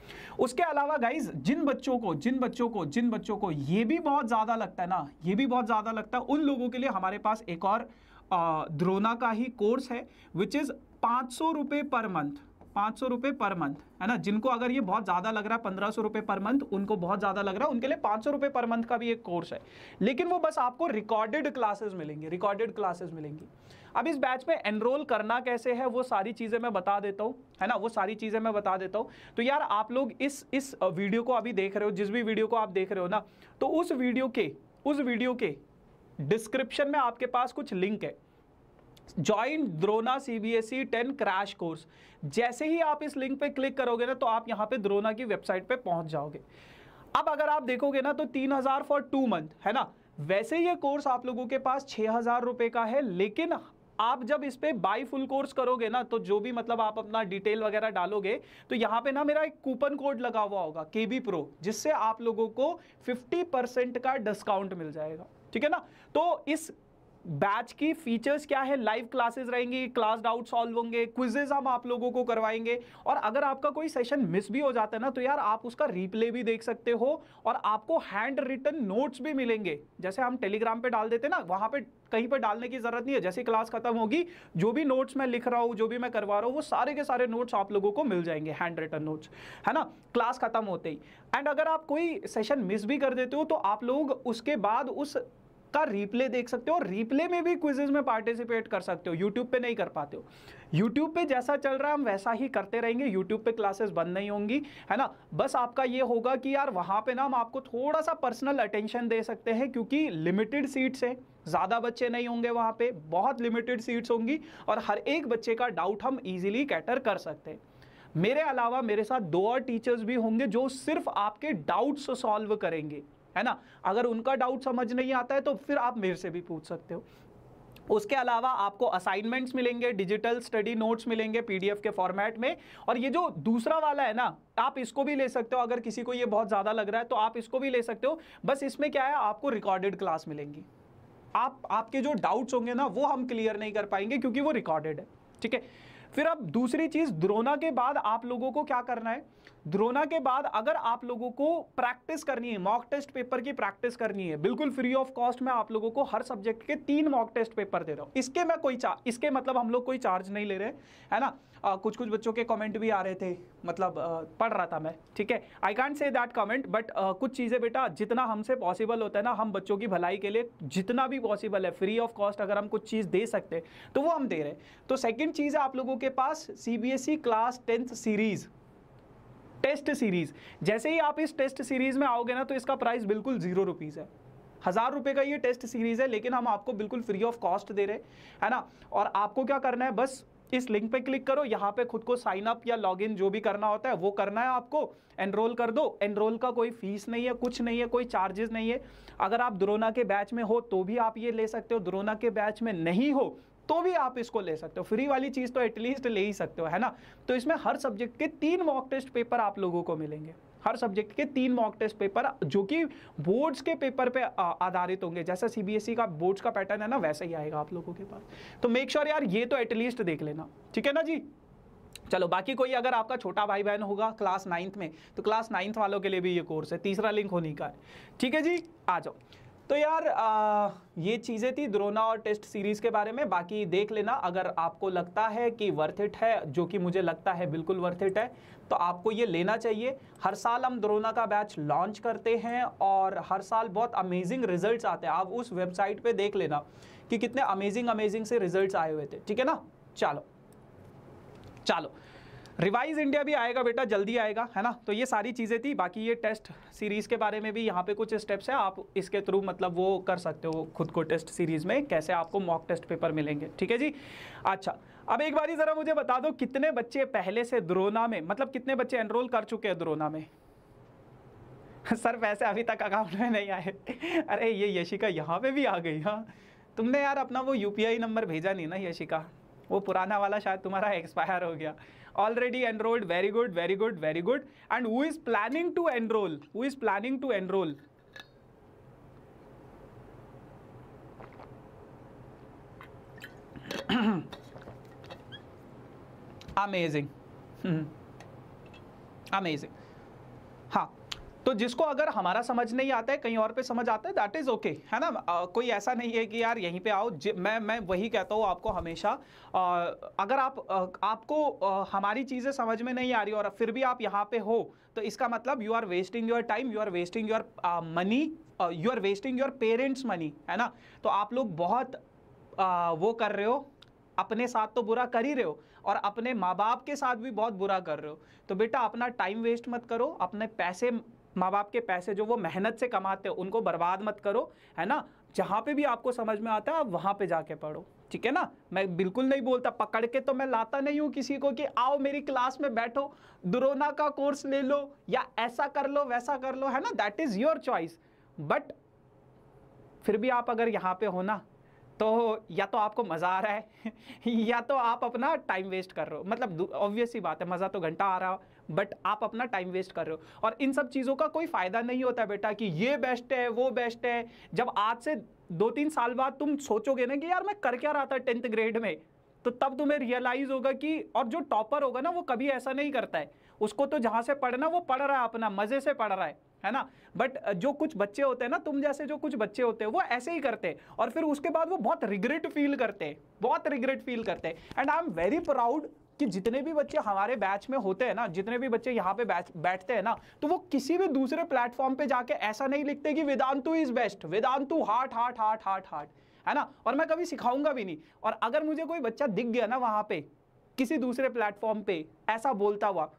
उसके अलावा गाइज जिन बच्चों को जिन बच्चों को जिन बच्चों को ये भी बहुत ज़्यादा लगता है ना ये भी बहुत ज़्यादा लगता है उन लोगों के लिए हमारे पास एक और द्रोना का ही कोर्स है विच इज़ पाँच सौ रुपये पर मंथ पाँच सौ रुपये पर मंथ है ना जिनको अगर ये बहुत ज़्यादा लग रहा है पंद्रह सौ रुपये पर मंथ उनको बहुत ज़्यादा लग रहा है उनके लिए पाँच सौ रुपये पर मंथ का भी एक कोर्स है लेकिन वो बस आपको रिकॉर्डेड क्लासेस मिलेंगी रिकॉर्डेड क्लासेस मिलेंगी अब इस बैच में एनरोल करना कैसे है वो सारी चीज़ें मैं बता देता हूँ है ना वो सारी चीज़ें मैं बता देता हूँ तो यार आप लोग इस इस वीडियो को अभी देख रहे हो जिस भी वीडियो को आप देख रहे हो ना तो उस वीडियो के उस वीडियो के डिस्क्रिप्शन में आपके पास कुछ लिंक है join Drona C B S E ten crash course जैसे ही आप इस लिंक पे क्लिक करोगे ना तो आप यहाँ पे द्रोना की वेबसाइट पे पहुंच जाओगे अब अगर आप देखोगे ना तो तीन हजार फॉर टू मंथ है ना वैसे ये कोर्स आप लोगों के पास छः हजार रुपये का है लेकिन आप जब इस पर बाई फुल कोर्स करोगे ना तो जो भी मतलब आप अपना डिटेल वगैरह डालोगे तो यहाँ पे ना मेरा एक कूपन कोड लगा हुआ होगा के बी प्रो जिससे आप लोगों को फिफ्टी परसेंट का डिस्काउंट मिल जाएगा ठीक है ना तो इस बैच की फीचर्स क्या है लाइव क्लासेस रहेंगी क्लास डाउट सॉल्व होंगे क्विजेज हम आप लोगों को करवाएंगे और अगर आपका कोई सेशन मिस भी हो जाता है ना तो यार आप उसका रिप्ले भी देख सकते हो और आपको हैंड रिटन नोट्स भी मिलेंगे जैसे हम टेलीग्राम पे डाल देते ना वहां पे कहीं पर डालने की जरूरत नहीं है जैसे क्लास खत्म होगी जो भी नोट्स मैं लिख रहा हूँ जो भी मैं करवा रहा हूँ वो सारे के सारे नोट्स आप लोगों को मिल जाएंगे हैंड रिटन नोट्स है ना क्लास खत्म होते ही एंड अगर आप कोई सेशन मिस भी कर देते हो तो आप लोग उसके बाद उस का रिप्ले देख सकते हो और रिप्ले में भी क्विजेज में पार्टिसिपेट कर सकते हो यूट्यूब पे नहीं कर पाते हो यूट्यूब पे जैसा चल रहा है हम वैसा ही करते रहेंगे यूट्यूब पे क्लासेस बंद नहीं होंगी है ना बस आपका ये होगा कि यार वहाँ पे ना हम आपको थोड़ा सा पर्सनल अटेंशन दे सकते हैं क्योंकि लिमिटेड सीट्स हैं ज़्यादा बच्चे नहीं होंगे वहाँ पर बहुत लिमिटेड सीट्स होंगी और हर एक बच्चे का डाउट हम ईजिली कैटर कर सकते हैं मेरे अलावा मेरे साथ दो और टीचर्स भी होंगे जो सिर्फ आपके डाउट्स सॉल्व करेंगे है ना अगर उनका डाउट समझ नहीं आता है तो फिर आप मेरे से भी पूछ सकते हो उसके अलावा आपको असाइनमेंट्स मिलेंगे डिजिटल स्टडी नोट्स मिलेंगे पीडीएफ के फॉर्मेट में और ये जो दूसरा वाला है ना आप इसको भी ले सकते हो अगर किसी को ये बहुत ज़्यादा लग रहा है तो आप इसको भी ले सकते हो बस इसमें क्या है आपको रिकॉर्डेड क्लास मिलेंगी आप आपके जो डाउट्स होंगे ना वो हम क्लियर नहीं कर पाएंगे क्योंकि वो रिकॉर्डेड है ठीक है फिर अब दूसरी चीज़ द्रोना के बाद आप लोगों को क्या करना है द्रोना के बाद अगर आप लोगों को प्रैक्टिस करनी है मॉक टेस्ट पेपर की प्रैक्टिस करनी है बिल्कुल फ्री ऑफ कॉस्ट में आप लोगों को हर सब्जेक्ट के तीन मॉक टेस्ट पेपर दे रहा हूँ इसके मैं कोई चार्ज इसके मतलब हम लोग कोई चार्ज नहीं ले रहे है ना आ, कुछ कुछ बच्चों के कमेंट भी आ रहे थे मतलब आ, पढ़ रहा था मैं ठीक है I can't say that comment but कुछ चीज़ें बेटा जितना हमसे पॉसिबल होता है ना हम बच्चों की भलाई के लिए जितना भी पॉसिबल है फ्री ऑफ कॉस्ट अगर हम कुछ चीज़ दे सकते तो वो हम दे रहे तो सेकेंड चीज़ है आप लोगों के पास सी class tenth series test series जैसे ही आप इस टेस्ट सीरीज में आओगे ना तो इसका प्राइस बिल्कुल जीरो रुपीज़ है हज़ार रुपये का ये टेस्ट सीरीज़ है लेकिन हम आपको बिल्कुल फ्री ऑफ कॉस्ट दे रहे है ना और आपको क्या करना है बस इस लिंक पे क्लिक करो यहाँ पे खुद को साइन अप या लॉग इन जो भी करना होता है वो करना है आपको एनरोल कर दो एनरोल का कोई फीस नहीं है कुछ नहीं है कोई चार्जेस नहीं है अगर आप द्रोना के बैच में हो तो भी आप ये ले सकते हो द्रोना के बैच में नहीं हो तो भी आप इसको ले सकते हो फ्री वाली चीज़ तो एटलीस्ट ले ही सकते हो है ना तो इसमें हर सब्जेक्ट के तीन मॉक टेस्ट पेपर आप लोगों को मिलेंगे हर सब्जेक्ट के तीन मॉक टेस्ट पेपर जो कि बोर्ड्स के पेपर पे आधारित होंगे जैसा सीबीएसई e का बोर्ड्स का पैटर्न है ना वैसे ही आएगा आप लोगों के पास तो मेक श्योर sure यार ये तो एटलीस्ट देख लेना ठीक है ना जी चलो बाकी कोई अगर आपका छोटा भाई बहन होगा क्लास नाइन्थ में तो क्लास नाइन्थ वालों के लिए भी ये कोर्स है तीसरा लिंक होने का है ठीक है जी आ जाओ तो यार आ, ये चीज़ें थी द्रोना और टेस्ट सीरीज़ के बारे में बाकी देख लेना अगर आपको लगता है कि वर्थ इट है जो कि मुझे लगता है बिल्कुल वर्थ इट है तो आपको ये लेना चाहिए हर साल हम द्रोना का बैच लॉन्च करते हैं और हर साल बहुत अमेजिंग रिजल्ट्स आते हैं आप उस वेबसाइट पे देख लेना कि कितने अमेजिंग अमेजिंग से रिजल्ट आए हुए थे ठीक है ना चलो चलो रिवाइज इंडिया भी आएगा बेटा जल्दी आएगा है ना तो ये सारी चीज़ें थी बाकी ये टेस्ट सीरीज़ के बारे में भी यहाँ पे कुछ स्टेप्स हैं आप इसके थ्रू मतलब वो कर सकते हो खुद को टेस्ट सीरीज़ में कैसे आपको मॉक टेस्ट पेपर मिलेंगे ठीक है जी अच्छा अब एक बार ज़रा मुझे बता दो कितने बच्चे पहले से द्रोना में मतलब कितने बच्चे एनरोल कर चुके हैं द्रोना में सर वैसे अभी तक अकाउंट में नहीं आए अरे ये यशिका यहाँ पे भी आ गई हाँ तुमने यार अपना वो यू नंबर भेजा नहीं ना यशिका वो पुराना वाला शायद तुम्हारा एक्सपायर हो गया already enrolled very good very good very good and who is planning to enroll who is planning to enroll amazing amazing तो जिसको अगर हमारा समझ नहीं आता है कहीं और पे समझ आता है दैट इज़ ओके है ना आ, कोई ऐसा नहीं है कि यार यहीं पे आओ मैं मैं वही कहता हूँ आपको हमेशा आ, अगर आप आ, आपको आ, हमारी चीज़ें समझ में नहीं आ रही और फिर भी आप यहाँ पे हो तो इसका मतलब you are wasting your time you are wasting your money you are wasting your parents money है ना तो आप लोग बहुत आ, वो कर रहे हो अपने साथ तो बुरा कर ही रहे हो और अपने माँ बाप के साथ भी बहुत बुरा कर रहे हो तो बेटा अपना टाइम वेस्ट मत करो अपने पैसे माँ बाप के पैसे जो वो मेहनत से कमाते हैं उनको बर्बाद मत करो है ना जहाँ पे भी आपको समझ में आता है आप वहाँ पे जाके पढ़ो ठीक है ना मैं बिल्कुल नहीं बोलता पकड़ के तो मैं लाता नहीं हूँ किसी को कि आओ मेरी क्लास में बैठो दुरोना का कोर्स ले लो या ऐसा कर लो वैसा कर लो है ना that is your choice but फिर भी आप अगर यहाँ पे हो ना तो या तो आपको मज़ा आ रहा है या तो आप अपना टाइम वेस्ट कर रहे हो मतलब ऑब्वियस ही बात है मज़ा तो घंटा आ रहा बट आप अपना टाइम वेस्ट कर रहे हो और इन सब चीज़ों का कोई फ़ायदा नहीं होता बेटा कि ये बेस्ट है वो बेस्ट है जब आज से दो तीन साल बाद तुम सोचोगे ना कि यार मैं कर क्या रहा था टेंथ ग्रेड में तो तब तुम्हें रियलाइज़ होगा कि और जो टॉपर होगा ना वो कभी ऐसा नहीं करता है उसको तो जहाँ से पढ़ना वो पढ़ रहा है अपना मज़े से पढ़ रहा है है ना बट जो कुछ बच्चे होते हैं ना तुम जैसे जो कुछ बच्चे होते हैं वो ऐसे ही करते हैं और फिर उसके बाद वो बहुत रिग्रेट फील करते हैं बहुत रिग्रेट फील करते हैं and I am very proud कि जितने भी बच्चे हमारे बैच में होते हैं ना जितने भी बच्चे यहाँ पे बैठते हैं ना तो वो किसी भी दूसरे प्लेटफॉर्म पे जाके ऐसा नहीं लिखते कि Vedantu is best Vedantu heart heart heart heart heart है ना और मैं कभी सिखाऊंगा भी नहीं और अगर मुझे कोई बच्चा दिख गया ना वहाँ पे किसी दूसरे प्लेटफॉर्म पे ऐसा बोलता हुआ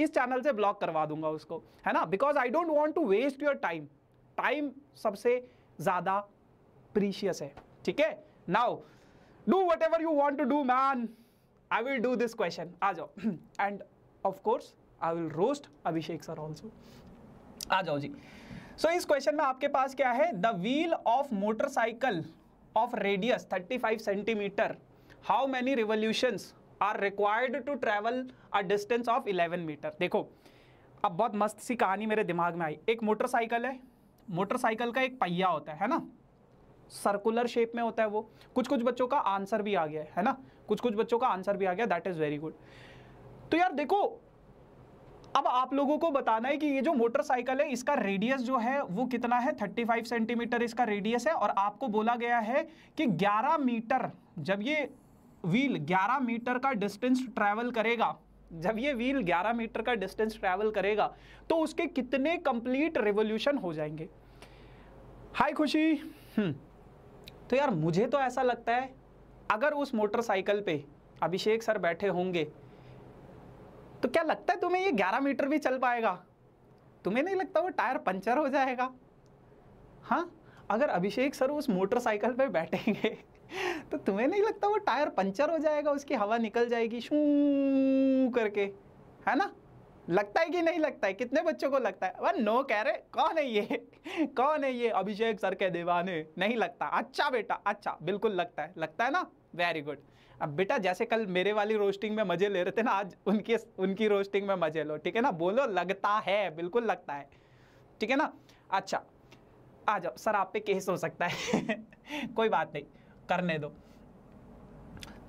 इस चैनल से ब्लॉक करवा दूंगा उसको है ना because I don't want to waste your time time सबसे ज़्यादा प्रीशियस है ठीक है now do whatever you want to do man I will do this question आ जाओ and of course I will roast Abhishek sir also आ जाओ जी सो so, इस क्वेश्चन में आपके पास क्या है the wheel of motorcycle of radius 35 centimetre how many revolution are required to travel a distance of 11 metre देखो अब बहुत मस्त सी कहानी मेरे दिमाग में आई एक मोटरसाइकिल है मोटरसाइकिल का एक पहिया होता है, है ना सर्कुलर शेप में होता है वो कुछ कुछ बच्चों का आंसर भी आ गया है, है ना कुछ कुछ बच्चों का आंसर भी आ गया दैट इज़ वेरी गुड तो यार देखो अब आप लोगों को बताना है कि ये जो मोटरसाइकिल है इसका रेडियस जो है वो कितना है 35 सेंटीमीटर इसका रेडियस है और आपको बोला गया है कि 11 मीटर जब ये व्हील 11 मीटर का डिस्टेंस ट्रैवल करेगा जब ये व्हील 11 मीटर का डिस्टेंस ट्रैवल करेगा तो उसके कितने कंप्लीट रेवोल्यूशन हो जाएंगे हाय खुशी हम्म। तो यार मुझे तो ऐसा लगता है अगर उस मोटरसाइकिल पे अभिषेक सर बैठे होंगे तो क्या लगता है तुम्हें ये 11 मीटर भी चल पाएगा तुम्हें नहीं लगता वो टायर पंचर हो जाएगा हाँ अगर अभिषेक सर उस मोटरसाइकिल पे बैठेंगे तो तुम्हें नहीं लगता वो टायर पंचर हो जाएगा उसकी हवा निकल जाएगी शू करके है ना लगता है कि नहीं लगता है कितने बच्चों को लगता है वह नो कह रहे कौन है ये कौन है ये अभिषेक सर के दीवाने नहीं लगता अच्छा बेटा अच्छा बिल्कुल लगता है लगता है ना वेरी गुड अब बेटा जैसे कल मेरे वाली रोस्टिंग में मज़े ले रहे थे ना आज उनके उनकी रोस्टिंग में मज़े लो ठीक है ना बोलो लगता है बिल्कुल लगता है ठीक है ना अच्छा आ जाओ सर आप पे केस हो सकता है कोई बात नहीं करने दो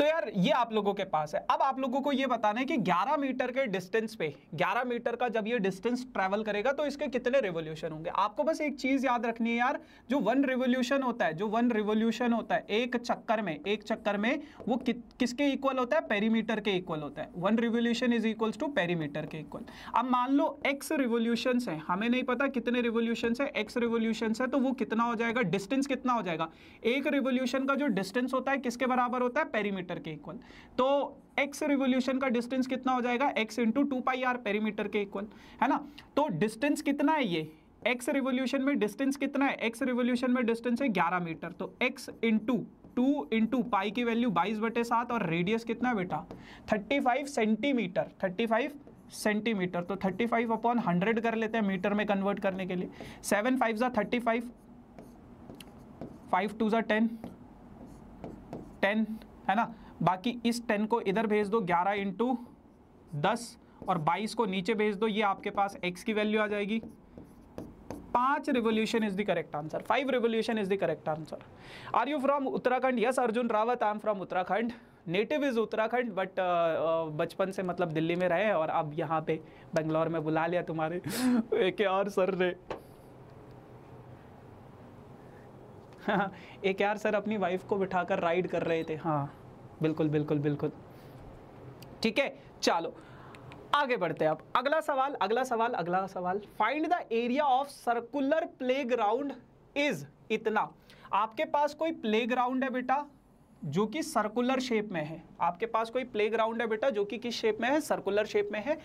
तो यार ये आप लोगों के पास है अब आप लोगों को ये बताना है कि 11 मीटर के डिस्टेंस पे 11 मीटर का जब ये डिस्टेंस ट्रेवल करेगा तो इसके कितने रेवोल्यूशन होंगे आपको बस एक चीज़ याद रखनी है यार जो वन रिवोल्यूशन होता है जो वन रिवोल्यूशन होता है एक चक्कर में एक चक्कर में वो कि, किसके इक्वल होता है पेरीमीटर के इक्वल होता है one revolution is equal to perimeter के इक्वल अब मान लो एक्स रिवोल्यूशन है हमें नहीं पता कितने रिवोल्यूशन है एक्स रिवोल्यूशन है तो वो कितना हो जाएगा डिस्टेंस कितना हो जाएगा एक रिवोल्यूशन का जो डिस्टेंस होता है किसके बराबर होता है पेरीमीटर पेरीमीटर के इक्वल तो एक्स रिवोल्यूशन का डिस्टेंस कितना हो जाएगा x into two pi r perimeter के इक्वल है ना तो डिस्टेंस कितना है ये एक्स रिवोल्यूशन में डिस्टेंस कितना है एक्स रिवोल्यूशन में डिस्टेंस है 11 मीटर तो x into two into pi की वैल्यू 22 बटे सात और रेडियस कितना है बेटा 35 सेंटीमीटर 35 सेंटीमीटर तो 35 अपॉन हंड्रेड कर लेते हैं मीटर में कन्वर्ट करने के लिए सेवन फाइव ज़ा थर्टी फाइव फाइव टू ज़ा टेन टेन है ना बाकी इस टेन को इधर भेज दो ग्यारह इंटू दस और बाईस को नीचे भेज दो ये आपके पास एक्स की वैल्यू आ जाएगी पांच revolution is the correct answer five revolution is the correct answer are you from Uttarakhand yes Arjun Rawat I am from Uttarakhand native is Uttarakhand but बचपन से मतलब दिल्ली में रहे और अब यहाँ पे बंगलौर में बुला लिया तुम्हारे एक आर सर ने एक आर सर अपनी वाइफ को बिठाकर राइड कर रहे थे हाँ बिल्कुल बिल्कुल बिल्कुल ठीक है चलो आगे बढ़ते हैं आप अगला सवाल अगला सवाल अगला सवाल find the area of circular playground is इतना आपके पास कोई प्ले ग्राउंड है बेटा जो कि सर्कुलर शेप में है आपके पास कोई प्ले ग्राउंड है बेटा जो कि किस शेप में है सर्कुलर शेप में है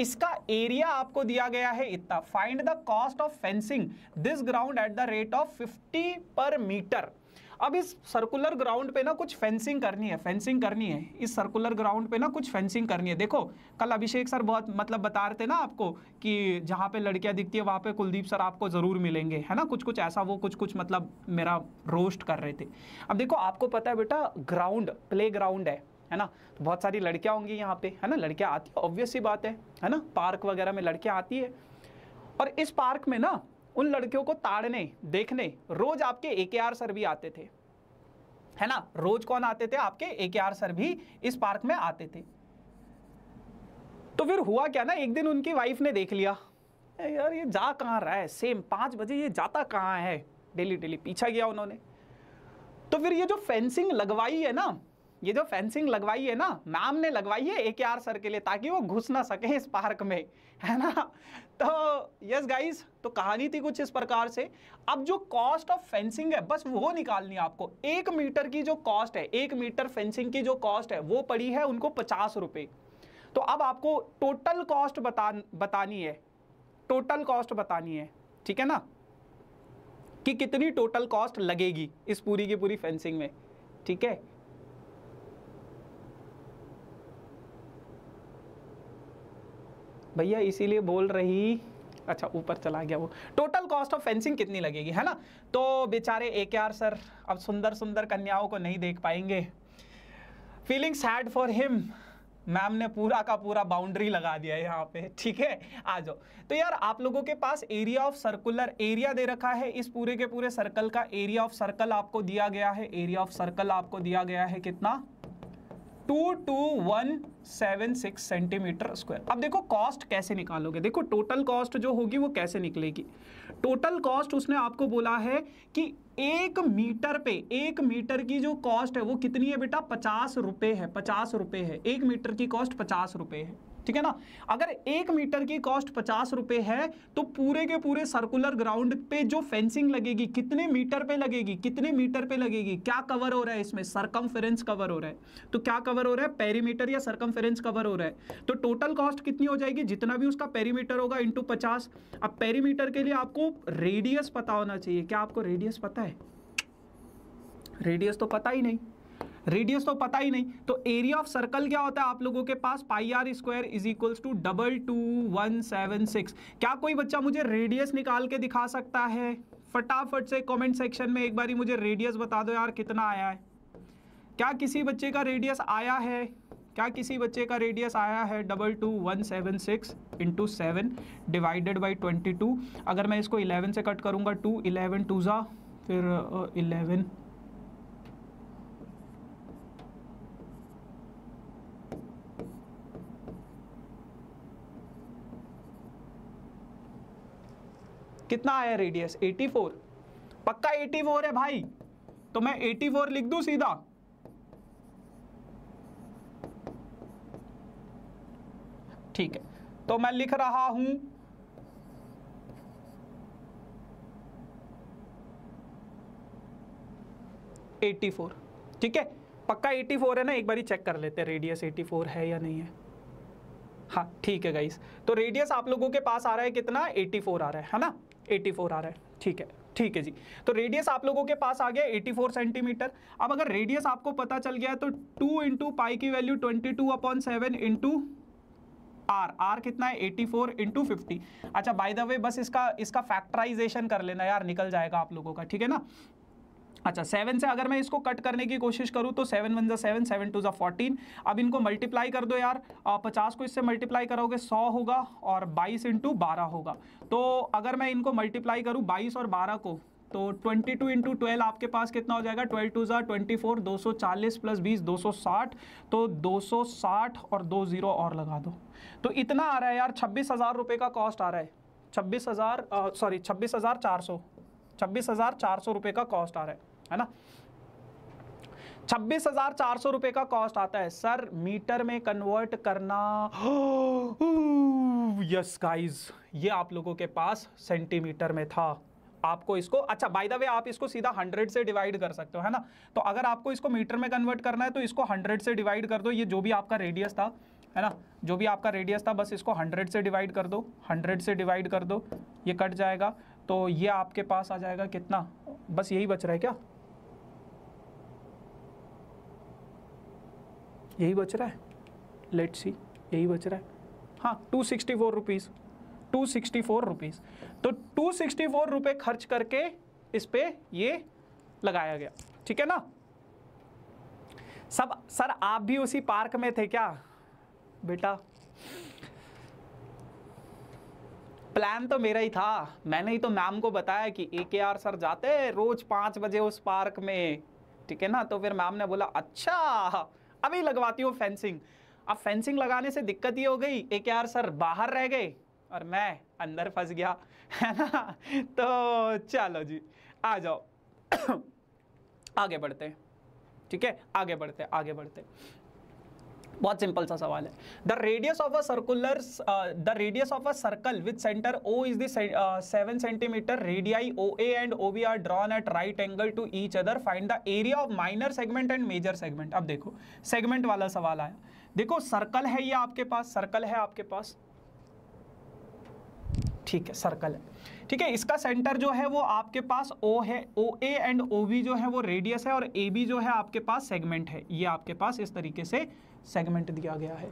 इसका एरिया आपको दिया गया है इतना find the cost of fencing this ground at the rate of 50 per metre अब इस सर्कुलर ग्राउंड पे ना कुछ फेंसिंग करनी है फेंसिंग करनी है इस सर्कुलर ग्राउंड पे ना कुछ फेंसिंग करनी है देखो कल अभिषेक सर बहुत मतलब बता रहे थे ना आपको कि जहाँ पे लड़कियाँ दिखती है वहाँ पे कुलदीप सर आपको ज़रूर मिलेंगे है ना कुछ कुछ ऐसा वो कुछ कुछ मतलब मेरा रोस्ट कर रहे थे अब देखो आपको पता है बेटा ग्राउंड प्ले ग्राउंड है है ना तो बहुत सारी लड़कियाँ होंगी यहाँ पे है ना लड़कियाँ आती है ऑब्वियस ही बात है है ना पार्क वगैरह में लड़कियाँ आती है और इस पार्क में ना उन लड़कियों को ताड़ने देखने रोज आपके ए के आर सर भी आते थे है ना रोज कौन आते थे आपके ए के आर सर भी इस पार्क में आते थे तो फिर हुआ क्या ना एक दिन उनकी वाइफ ने देख लिया यार ये जा कहाँ रहा है सेम पांच बजे ये जाता कहाँ है डेली डेली पीछा गया उन्होंने तो फिर ये जो फेंसिंग लगवाई है ना ये जो फेंसिंग लगवाई है ना मैम ने लगवाई है ए के आर सर के लिए ताकि वो घुस ना सके इस पार्क में है ना तो यस गाइस तो कहानी थी कुछ इस प्रकार से अब जो कॉस्ट ऑफ फेंसिंग है बस वो निकालनी है आपको एक मीटर की जो कॉस्ट है एक मीटर फेंसिंग की जो कॉस्ट है वो पड़ी है उनको पचास रुपये तो अब आपको टोटल कॉस्ट बता बतानी है टोटल कॉस्ट बतानी है ठीक है ना कि कितनी टोटल कॉस्ट लगेगी इस पूरी की पूरी फेंसिंग में ठीक है भैया इसीलिए बोल रही अच्छा ऊपर चला गया वो टोटल कॉस्ट ऑफ फेंसिंग कितनी लगेगी है ना तो बेचारे ए यार सर अब सुंदर सुंदर कन्याओं को नहीं देख पाएंगे feeling sad for him ma'am ने पूरा का पूरा बाउंड्री लगा दिया है यहाँ पे ठीक है आ जाओ तो यार आप लोगों के पास एरिया ऑफ सर्कुलर एरिया दे रखा है इस पूरे के पूरे सर्कल का एरिया ऑफ सर्कल आपको दिया गया है एरिया ऑफ सर्कल आपको दिया गया है कितना two two one seven six centimetre square अब देखो कॉस्ट कैसे निकालोगे देखो टोटल कॉस्ट जो होगी वो कैसे निकलेगी टोटल कॉस्ट उसने आपको बोला है कि एक मीटर पे एक मीटर की जो कॉस्ट है वो कितनी है बेटा पचास रुपये है पचास रुपये है एक मीटर की कॉस्ट पचास रुपये है ठीक है ना अगर एक मीटर की कॉस्ट पचास रुपए है तो पूरे के पूरे सर्कुलर ग्राउंड पे जो फेंसिंग लगेगी कितने मीटर पे लगेगी कितने मीटर पे लगेगी क्या कवर हो रहा है इसमें सरकम कवर हो रहा है तो क्या कवर हो रहा है पेरीमीटर या सरकम कवर हो रहा है तो टोटल कॉस्ट कितनी हो जाएगी जितना भी उसका पेरीमीटर होगा इंटू पचास अब पेरीमीटर के लिए आपको रेडियस पता होना चाहिए क्या आपको रेडियस पता है रेडियस तो पता ही नहीं रेडियस तो पता ही नहीं तो एरिया ऑफ सर्कल क्या होता है आप लोगों के पास pi are square is equals to double two one seven six क्या कोई बच्चा मुझे रेडियस निकाल के दिखा सकता है फटाफट से कमेंट सेक्शन में एक बारी मुझे रेडियस बता दो यार कितना आया है क्या किसी बच्चे का रेडियस आया है क्या किसी बच्चे का रेडियस आया है double two one seven six into seven divided by twenty two अगर मैं इसको इलेवन से कट करूँगा टू इलेवन टू ज़ा फिर इलेवन कितना आया रेडियस 84 पक्का 84 है भाई तो मैं 84 लिख दू सीधा ठीक है तो मैं लिख रहा हूं एटी फोर ठीक है पक्का एटी फोर है ना एक बार चेक कर लेते हैं रेडियस एटी फोर है या नहीं है हाँ ठीक है गाइस तो रेडियस आप लोगों के पास आ रहा है कितना एटी फोर आ रहा है है ना 84 आ रहा है ठीक है ठीक है जी तो रेडियस आप लोगों के पास आ गया 84 सेंटीमीटर अब अगर रेडियस आपको पता चल गया तो 2 इंटू पाई की value 22 two upon seven into r r कितना है 84 फोर इंटू फिफ्टी अच्छा बाय द वे बस इसका इसका फैक्टराइजेशन कर लेना यार निकल जाएगा आप लोगों का ठीक है ना अच्छा सेवन से अगर मैं इसको कट करने की कोशिश करूँ तो सेवन वन जो सेवन सेवन टू जो फोर्टीन अब इनको मल्टीप्लाई कर दो यार पचास को इससे मल्टीप्लाई करोगे सौ होगा और बाईस इंटू बारह होगा तो अगर मैं इनको मल्टीप्लाई करूँ बाईस और बारह को तो 22 टू इंटू ट्वेल्व आपके पास कितना हो जाएगा 12 टू ज़ा ट्वेंटी फोर दो सौ चालीस प्लस बीस दो सौ साठ तो दो सौ साठ और दो ज़ीरो और लगा दो तो इतना आ रहा है यार छब्बीस हज़ार रुपये का कॉस्ट आ रहा है छब्बीस हज़ार सॉरी छब्बीस हज़ार चार सौ छब्बीस हज़ार चार सौ रुपये का कॉस्ट आ रहा है है ना छब्बीस हजार चार सौ रुपए का कॉस्ट आता है सर मीटर में कन्वर्ट करना यस गाइस ये आप लोगों के पास सेंटीमीटर में था आपको इसको अच्छा बाय द वे आप इसको सीधा 100 से डिवाइड कर सकते हो है ना तो अगर आपको इसको मीटर में कन्वर्ट करना है तो इसको 100 से डिवाइड कर दो ये जो भी आपका रेडियस था है ना जो भी आपका रेडियस था बस इसको 100 से डिवाइड कर दो 100 से डिवाइड कर दो ये कट जाएगा तो ये आपके पास आ जाएगा कितना बस यही बच रहा है क्या यही बच रहा है लेट सी यही बच रहा है हाँ two sixty four rupees two sixty four rupees तो टू सिक्सटी फोर रुपये खर्च करके इस पर ये लगाया गया ठीक है ना सब सर आप भी उसी पार्क में थे क्या बेटा प्लान तो मेरा ही था मैंने ही तो मैम को बताया कि ए के आर सर जाते रोज पांच बजे उस पार्क में ठीक है ना तो फिर मैम ने बोला अच्छा अभी लगवाती हूँ फेंसिंग अब फेंसिंग लगाने से दिक्कत ये हो गई एक यार सर बाहर रह गए और मैं अंदर फंस गया है ना तो चलो जी आ जाओ आगे बढ़ते हैं ठीक है आगे बढ़ते आगे बढ़ते बहुत सिंपल सा सवाल है the radius of a circular the radius of a circle with centre O is seven centimetre radii O A and O B are drawn at right angle to each other find the area of minor segment and major segment अब देखो segment वाला सवाल आया देखो circle है ये आपके पास circle है आपके पास ठीक है सर्कल है ठीक है इसका सेंटर जो है वो आपके पास ओ है ओ ए एंड ओ बी जो है वो रेडियस है और ए बी जो है आपके पास सेगमेंट है ये आपके पास इस तरीके से सेगमेंट दिया गया है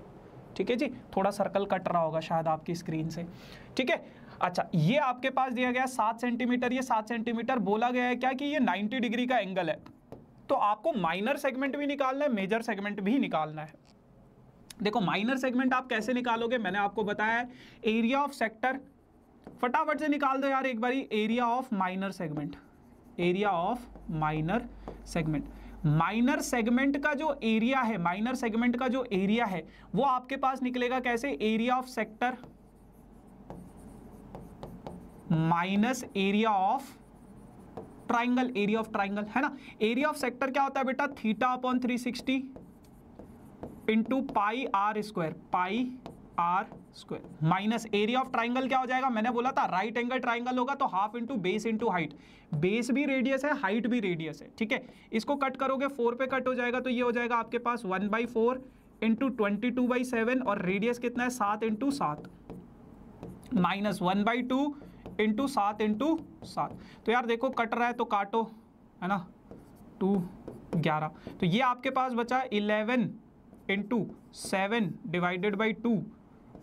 ठीक है जी थोड़ा सर्कल कट रहा होगा शायद आपकी स्क्रीन से ठीक है अच्छा ये आपके पास दिया गया सात सेंटीमीटर ये सात सेंटीमीटर बोला गया है क्या कि ये 90 डिग्री का एंगल है तो आपको माइनर सेगमेंट भी निकालना है मेजर सेगमेंट भी निकालना है देखो माइनर सेगमेंट आप कैसे निकालोगे मैंने आपको बताया है एरिया ऑफ सेक्टर फटाफट से निकाल दो यार एक बारी area of minor segment area of minor segment minor segment का जो एरिया है माइनर सेगमेंट का जो एरिया है वो आपके पास निकलेगा कैसे area of sector minus area of triangle area of triangle है ना एरिया ऑफ सेक्टर क्या होता है बेटा theta upon three sixty into pi are square pi are square minus area of triangle क्या हो जाएगा मैंने बोला था राइट एंगल ट्राइंगल होगा तो half into base into height base भी रेडियस है हाइट भी रेडियस है ठीक है इसको कट करोगे फोर पे कट हो जाएगा तो ये हो जाएगा आपके पास one by four into twenty two by seven और रेडियस कितना है सात इंटू सात minus one by two into सात इंटू सात तो यार देखो कट रहा है तो काटो है ना टू ग्यारह तो ये आपके पास बचा eleven into seven divided by two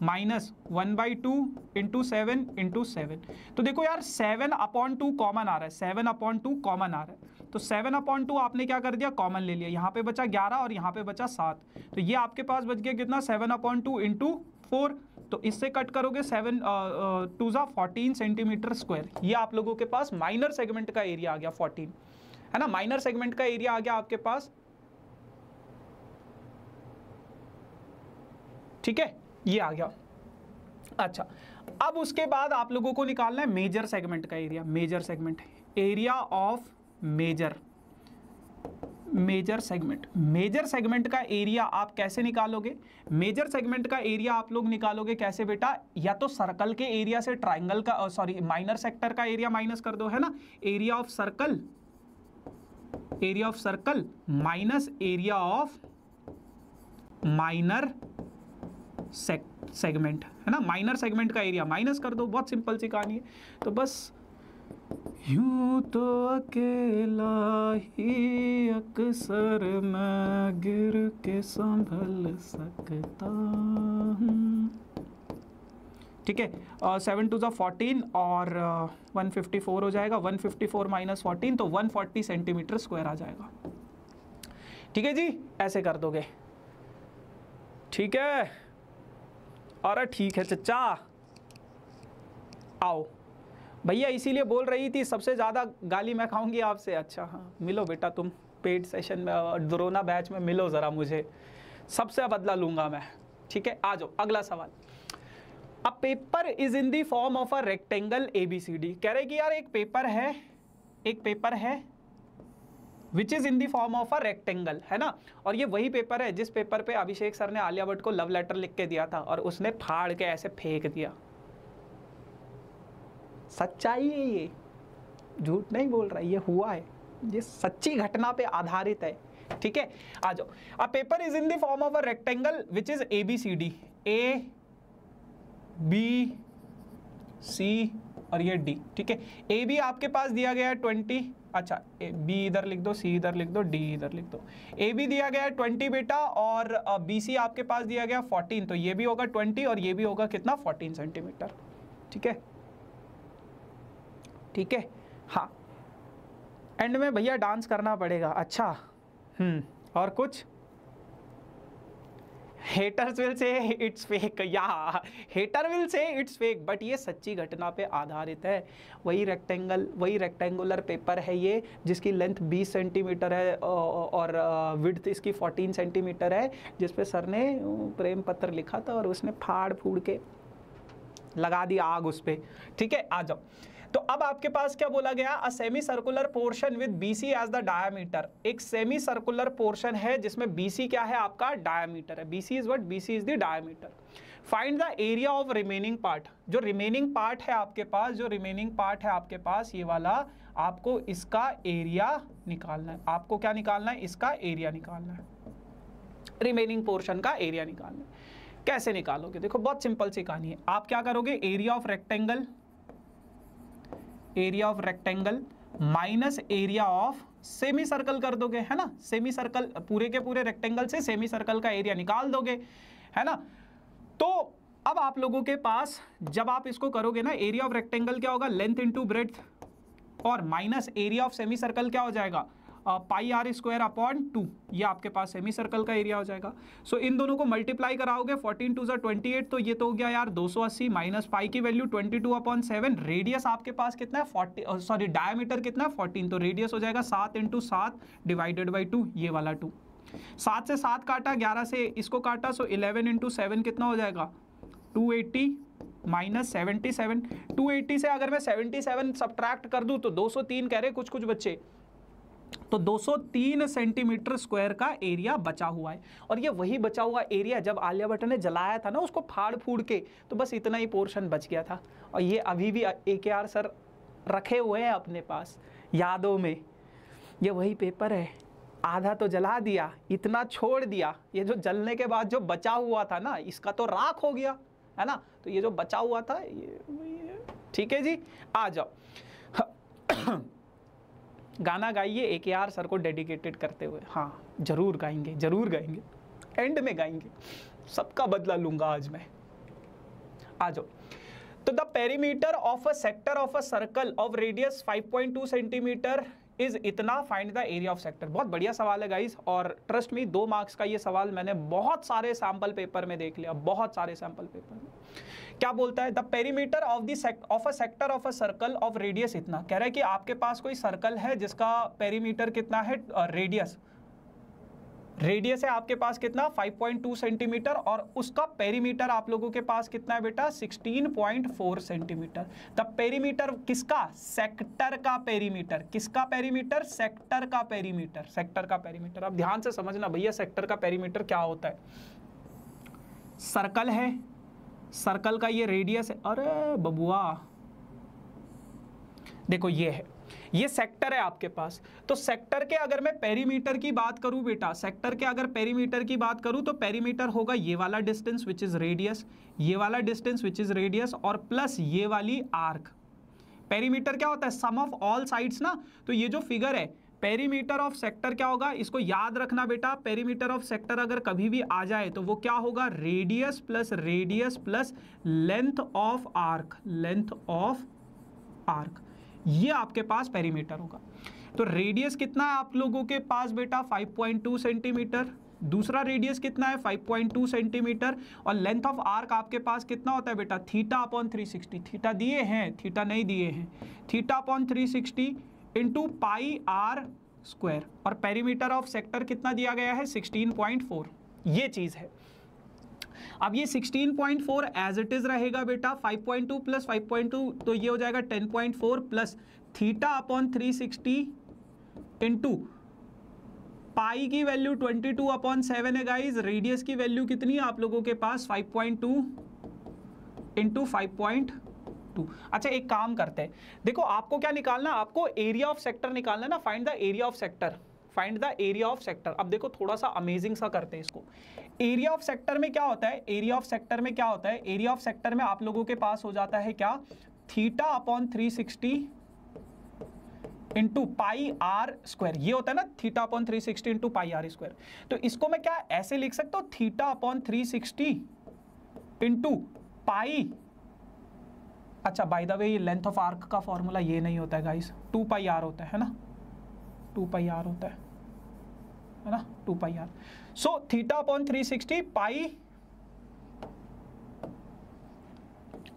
minus one by two into seven into seven तो देखो यार सेवन अपॉन टू कॉमन आ रहा है सेवन अपॉन टू कॉमन आ रहा है तो सेवन अपॉन टू आपने क्या कर दिया कॉमन ले लिया यहाँ पे बचा ग्यारह और यहाँ पे बचा सात तो ये आपके पास बच गया कितना seven upon two into four तो इससे कट करोगे सेवन टू ज़ा फोर्टीन सेंटीमीटर स्क्वायर ये आप लोगों के पास माइनर सेगमेंट का एरिया आ गया फोर्टीन है ना माइनर सेगमेंट का एरिया आ गया आपके पास ठीक है ये आ गया अच्छा अब उसके बाद आप लोगों को निकालना है मेजर सेगमेंट का area major segment area of major major segment major segment का एरिया आप कैसे निकालोगे मेजर सेगमेंट का एरिया आप लोग निकालोगे कैसे बेटा या तो सर्कल के एरिया से ट्राइंगल का सॉरी माइनर सेक्टर का एरिया माइनस कर दो है ना area of circle area of circle minus area of minor segment है ना माइनर सेगमेंट का एरिया माइनस कर दो बहुत सिंपल सी कहानी है तो बस यू तो अकेला ही अक्सर मैं गिर के संभल सकता हूँ ठीक है सेवन टू जो फोर्टीन और वन फिफ्टी फोर हो जाएगा one fifty four minus fourteen तो वन फोर्टी सेंटीमीटर स्क्वायर आ जाएगा ठीक है जी ऐसे कर दोगे ठीक है अरे ठीक है चचा आओ भैया इसीलिए बोल रही थी सबसे ज़्यादा गाली मैं खाऊंगी आपसे अच्छा हाँ मिलो बेटा तुम पेड सेशन में द्रोना बैच में मिलो ज़रा मुझे सबसे बदला लूँगा मैं ठीक है आ जाओ अगला सवाल अब paper is in the form of a rectangle A B C D कह रहे कि यार एक पेपर है एक पेपर है which is in the form of a rectangle है ना और ये वही पेपर है जिस पेपर पे अभिषेक सर ने आलिया भट्ट को लव लेटर लिख के दिया था और उसने फाड़ के ऐसे फेंक दिया सच्चाई है ये झूठ नहीं बोल रहा ये हुआ है ये सच्ची घटना पे आधारित है ठीक है आ जाओ a paper is in the form of a rectangle which is A B C D A B C और ये डी ठीक है ए बी आपके पास दिया गया है ट्वेंटी अच्छा बी इधर लिख दो सी इधर लिख दो डी इधर लिख दो ए बी दिया गया है ट्वेंटी बेटा और बी सी आपके पास दिया गया फोर्टीन तो ये भी होगा ट्वेंटी और ये भी होगा कितना फोर्टीन सेंटीमीटर ठीक है ठीक है हाँ एंड में भैया डांस करना पड़ेगा अच्छा हम्म और कुछ haters will say it's fake या hater will say it's fake but ये सच्ची घटना पे आधारित है वही रेक्टेंगल वही रेक्टेंगुलर पेपर है ये जिसकी लेंथ 20 सेंटीमीटर है और विड्थ इसकी 14 सेंटीमीटर है जिस पे सर ने प्रेम पत्र लिखा था और उसने फाड़ फूड़ के लगा दी आग उस पर ठीक है आ जाओ तो अब आपके पास क्या बोला गया a semi circular portion with BC as the diameter एक सेमी सर्कुलर पोर्शन है जिसमें बीसी क्या है आपका डायमीटर है BC is what BC is the diameter find the area of remaining part जो रिमेनिंग पार्ट है आपके पास जो रिमेनिंग पार्ट है आपके पास ये वाला आपको इसका एरिया निकालना है आपको क्या निकालना है इसका एरिया निकालना है रिमेनिंग पोर्शन का एरिया निकालना है कैसे निकालोगे देखो बहुत सिंपल सी कहानी है आप क्या करोगे area of rectangle area of rectangle minus area of semi circle कर दोगे है ना सेमी सर्कल पूरे के पूरे रेक्टेंगल से सेमी सर्कल का एरिया निकाल दोगे है ना तो अब आप लोगों के पास जब आप इसको करोगे ना एरिया ऑफ रेक्टेंगल क्या होगा लेंथ इंटू ब्रेथ और minus area of semi circle क्या हो जाएगा pi are square upon two ये आपके पास सेमी सर्कल का एरिया हो जाएगा सो so, इन दोनों को मल्टीप्लाई कराओगे फोर्टीन टू जर ट्वेंटी एट तो ये तो हो गया यार दो सौ अस्सी माइनस पाई की value twenty two upon seven radius आपके पास कितना है फोर्टी सॉरी डायमीटर कितना है फोर्टीन तो रेडियस हो जाएगा सात इंटू सात डिवाइडेड बाई टू ये वाला टू सात से सात काटा ग्यारह से इसको काटा सो इलेवन इंटू सेवन कितना हो जाएगा two eighty minus seventy seven two eighty से अगर मैं सेवेंटी सेवन सब्ट्रैक्ट कर दूँ तो दो सौ तीन कह रहे कुछ कुछ बच्चे तो 203 सेंटीमीटर स्क्वायर का एरिया बचा हुआ है और ये वही बचा हुआ एरिया जब आलिया भट्ट ने जलाया था ना उसको फाड़ फूड़ के तो बस इतना ही पोर्शन बच गया था और ये अभी भी ए के आर सर रखे हुए हैं अपने पास यादों में ये वही पेपर है आधा तो जला दिया इतना छोड़ दिया ये जो जलने के बाद जो बचा हुआ था ना इसका तो राख हो गया है ना तो ये जो बचा हुआ था ये ठीक है जी आ जाओ गाना गाइए ए के आर सर को डेडिकेटेड करते हुए हाँ ज़रूर गाएंगे ज़रूर गाएंगे एंड में गाएंगे सबका बदला लूंगा आज मैं आ जाओ तो the perimeter of a sector of a circle of radius 5.2 centimetre is इतना find the area of sector बहुत बढ़िया सवाल है गाइस और ट्रस्ट मी दो मार्क्स का ये सवाल मैंने बहुत सारे सैम्पल पेपर में देख लिया बहुत सारे सैम्पल पेपर में क्या बोलता है the perimeter of the of a sector of a circle of radius इतना कह रहा है कि आपके पास कोई सर्कल है जिसका पेरीमीटर कितना है रेडियस uh, रेडियस है आपके पास कितना 5.2 सेंटीमीटर और उसका पेरीमीटर आप लोगों के पास कितना है बेटा 16.4 सेंटीमीटर तब पेरीमीटर किसका सेक्टर का पेरीमीटर किसका पेरीमीटर सेक्टर का पेरीमीटर सेक्टर का पेरीमीटर अब ध्यान से समझना भैया सेक्टर का पेरीमीटर क्या होता है सर्कल है सर्कल का ये रेडियस है अरे बबुआ देखो ये है ये सेक्टर है आपके पास तो सेक्टर के अगर मैं पेरीमीटर की बात करूं बेटा सेक्टर के अगर पेरीमीटर की बात करूं तो पेरीमीटर होगा ये वाला डिस्टेंस विच इज़ रेडियस ये वाला डिस्टेंस विच इज़ रेडियस और प्लस ये वाली आर्क पेरीमीटर क्या होता है सम ऑफ ऑल साइड्स ना तो ये जो फिगर है पेरीमीटर ऑफ सेक्टर क्या होगा इसको याद रखना बेटा पेरीमीटर ऑफ सेक्टर अगर कभी भी आ जाए तो वो क्या होगा radius plus radius plus length of arc length of arc ये आपके पास पेरीमीटर होगा तो रेडियस कितना है आप लोगों के पास बेटा 5.2 सेंटीमीटर दूसरा रेडियस कितना है 5.2 सेंटीमीटर और लेंथ ऑफ आर्क आपके पास कितना होता है बेटा थीटा अपॉन 360 थीटा दिए हैं थीटा नहीं दिए हैं theta upon 360 sixty into pi are square और पेरीमीटर ऑफ सेक्टर कितना दिया गया है 16.4 ये चीज़ है अब ये 16.4 पॉइंट एज इट इज रहेगा बेटा 5.2 पॉइंट टू प्लस फाइव तो ये हो जाएगा 10.4 point plus theta upon 360 sixty pi की वैल्यू 22 टू अपॉन सेवन है गाइज रेडियस की वैल्यू कितनी है आप लोगों के पास 5.2 पॉइंट टू टू अच्छा एक काम करते हैं देखो आपको क्या निकालना आपको एरिया ऑफ सेक्टर निकालना ना find the area of sector find the area of sector अब देखो थोड़ा सा अमेजिंग सा करते हैं इसको एरिया ऑफ सेक्टर में क्या होता है एरिया ऑफ सेक्टर में क्या होता है एरिया ऑफ सेक्टर में आप लोगों के पास हो जाता है क्या theta upon three sixty into pi are square ये होता है ना theta upon three sixty into pi are square तो इसको मैं क्या ऐसे लिख सकता हूं theta upon three sixty into pi अच्छा बाय द वे ये लेंथ ऑफ आर्क का फॉर्मूला ये नहीं होता है गाइस टू पाई आर होता है ना टू पाई आर होता है है ना two pi r so theta upon three sixty pi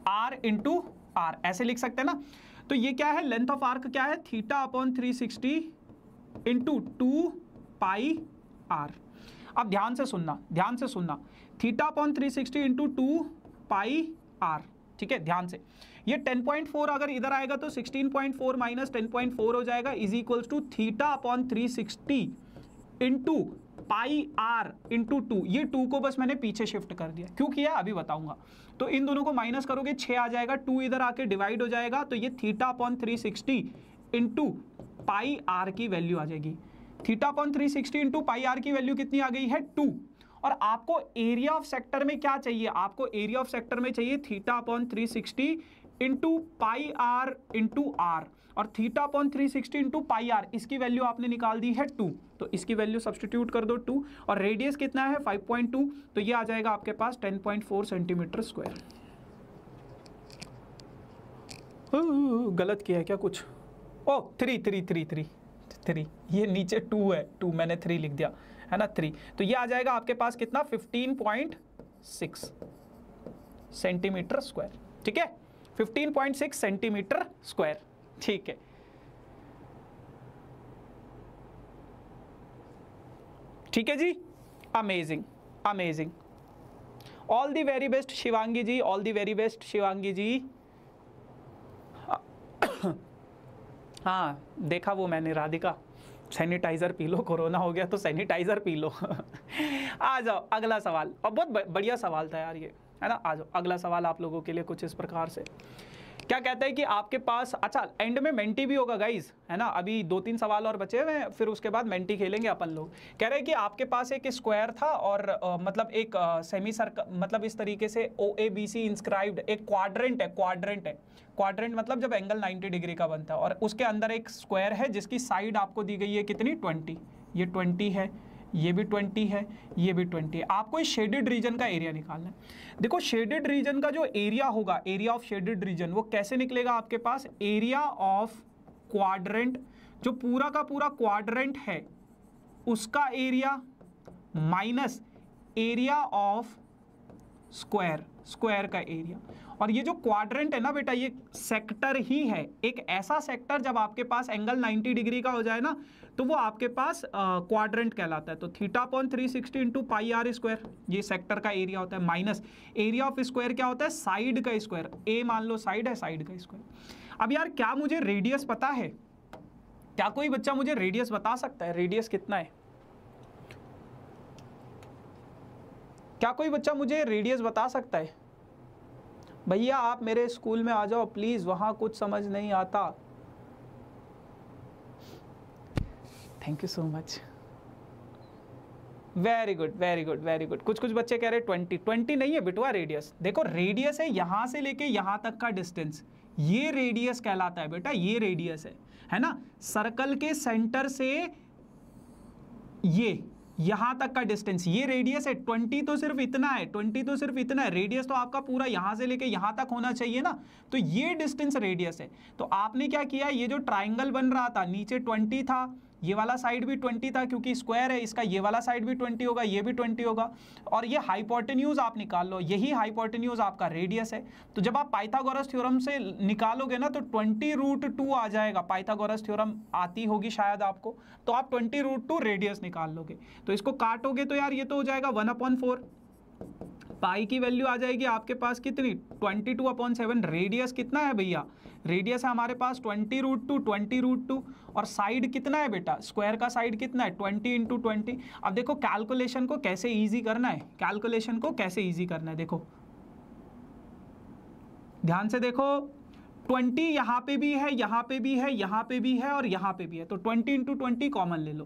r into r ऐसे लिख सकते हैं ना तो ये क्या है लेंथ ऑफ आर्क क्या है theta upon three sixty into two pi r अब ध्यान से सुनना ध्यान से सुनना theta upon three sixty into two pi r ठीक है ध्यान से ये 10.4 अगर इधर आएगा तो 16.4 माइनस 10.4 हो जाएगा is equals to theta upon 360 into pi r into two ये टू को बस मैंने पीछे शिफ्ट कर दिया क्यों किया अभी बताऊंगा तो इन दोनों को माइनस करोगे छः आ जाएगा टू इधर आके डिवाइड हो जाएगा तो ये theta upon three sixty into pi r की वैल्यू आ जाएगी theta upon three sixty into pi r की वैल्यू कितनी आ गई है टू और आपको एरिया ऑफ सेक्टर में क्या चाहिए आपको एरिया ऑफ सेक्टर में चाहिए theta upon three sixty into pi r into r और theta upon three sixty into pi r इसकी वैल्यू आपने निकाल दी है टू तो इसकी वैल्यू सब्सटीट्यूट कर दो टू और रेडियस कितना है फाइव पॉइंट टू तो ये आ जाएगा आपके पास ten point four centimeter square गलत किया है क्या कुछ o three three three three three ये नीचे टू है टू मैंने थ्री लिख दिया है ना थ्री तो ये आ जाएगा आपके पास कितना fifteen point six centimetre square ठीक है fifteen point six centimetre square ठीक है ठीक है जी amazing amazing all the very best Shivangi ji all the very best Shivangi ji हाँ देखा वो मैंने राधिका सैनिटाइज़र पी लो कोरोना हो गया तो सैनिटाइज़र पी लो आ जाओ अगला सवाल और बहुत बढ़िया सवाल था यार ये है ना आ जाओ अगला सवाल आप लोगों के लिए कुछ इस प्रकार से क्या कहता है कि आपके पास अच्छा एंड में मेंटी भी होगा गाइज है ना अभी दो तीन सवाल और बचे हुए हैं फिर उसके बाद मेंटी खेलेंगे अपन लोग कह रहे हैं कि आपके पास एक स्क्वायर था और आ, मतलब एक सेमी सर्कल मतलब इस तरीके से O A B C inscribed एक क्वाड्रेंट है क्वाड्रेंट है क्वाड्रेंट मतलब जब एंगल 90 डिग्री का बनता है और उसके अंदर एक स्क्वायर है जिसकी साइड आपको दी गई है कितनी ट्वेंटी ये ट्वेंटी है ये भी 20 है ये भी 20 है आपको इस शेडेड रीजन का एरिया निकालना है देखो शेडेड रीजन का जो एरिया होगा एरिया ऑफ शेडेड रीजन वो कैसे निकलेगा आपके पास एरिया ऑफ क्वाड्रेंट जो पूरा का पूरा क्वाड्रेंट है उसका area minus area of square square का एरिया और ये जो क्वाड्रेंट है ना बेटा ये सेक्टर ही है एक ऐसा सेक्टर जब आपके पास एंगल 90 डिग्री का हो जाए ना तो वो आपके पास क्वाड्रेंट कहलाता है तो theta point three sixty into pi are square ये सेक्टर का एरिया होता है माइनस एरिया ऑफ स्क्वायर क्या होता है साइड का स्क्वायर ए मान लो साइड है साइड का स्क्वायर अब यार क्या मुझे रेडियस पता है क्या कोई बच्चा मुझे रेडियस बता सकता है रेडियस कितना है क्या कोई बच्चा मुझे रेडियस बता सकता है भैया आप मेरे स्कूल में आ जाओ प्लीज़ वहाँ कुछ समझ नहीं आता thank you so much very good very good very good कुछ कुछ बच्चे कह रहे ट्वेंटी ट्वेंटी नहीं है बिटवा रेडियस देखो रेडियस है यहां से लेके यहां तक का डिस्टेंस ये रेडियस कहलाता है बेटा ये रेडियस है है ना सर्कल के सेंटर से ये यहां तक का डिस्टेंस ये रेडियस है ट्वेंटी तो सिर्फ इतना है ट्वेंटी तो सिर्फ इतना है रेडियस तो आपका पूरा यहां से लेके यहां तक होना चाहिए ना तो ये डिस्टेंस रेडियस है तो आपने क्या किया ये जो ट्राइंगल बन रहा था नीचे ट्वेंटी था ये वाला साइड भी ट्वेंटी था क्योंकि स्क्वायर है इसका ये वाला साइड भी ट्वेंटी होगा ये भी ट्वेंटी होगा और ये हाइपोटेन्यूज आप निकाल लो यही हाइपोटेन्यूज आपका रेडियस है तो जब आप पाइथागोरस थ्योरम से निकालोगे ना तो ट्वेंटी रूट टू आ जाएगा पाइथागोरस थ्योरम आती होगी शायद आपको तो आप ट्वेंटी रूट टू रेडियस निकाल लोगे तो इसको काटोगे तो यार ये तो हो जाएगा वन अपॉन फोर पाई की वैल्यू आ जाएगी आपके पास कितनी twenty two upon seven radius कितना है भैया रेडियस है हमारे पास twenty root two twenty root two और साइड कितना है बेटा स्क्वायर का साइड कितना है ट्वेंटी इंटू ट्वेंटी अब देखो कैलकुलेशन को कैसे ईजी करना है कैलकुलेशन को कैसे ईजी करना है देखो ध्यान से देखो ट्वेंटी यहाँ पे भी है यहाँ पे भी है यहाँ पे भी है और यहाँ पे भी है तो ट्वेंटी इंटू ट्वेंटी कॉमन ले लो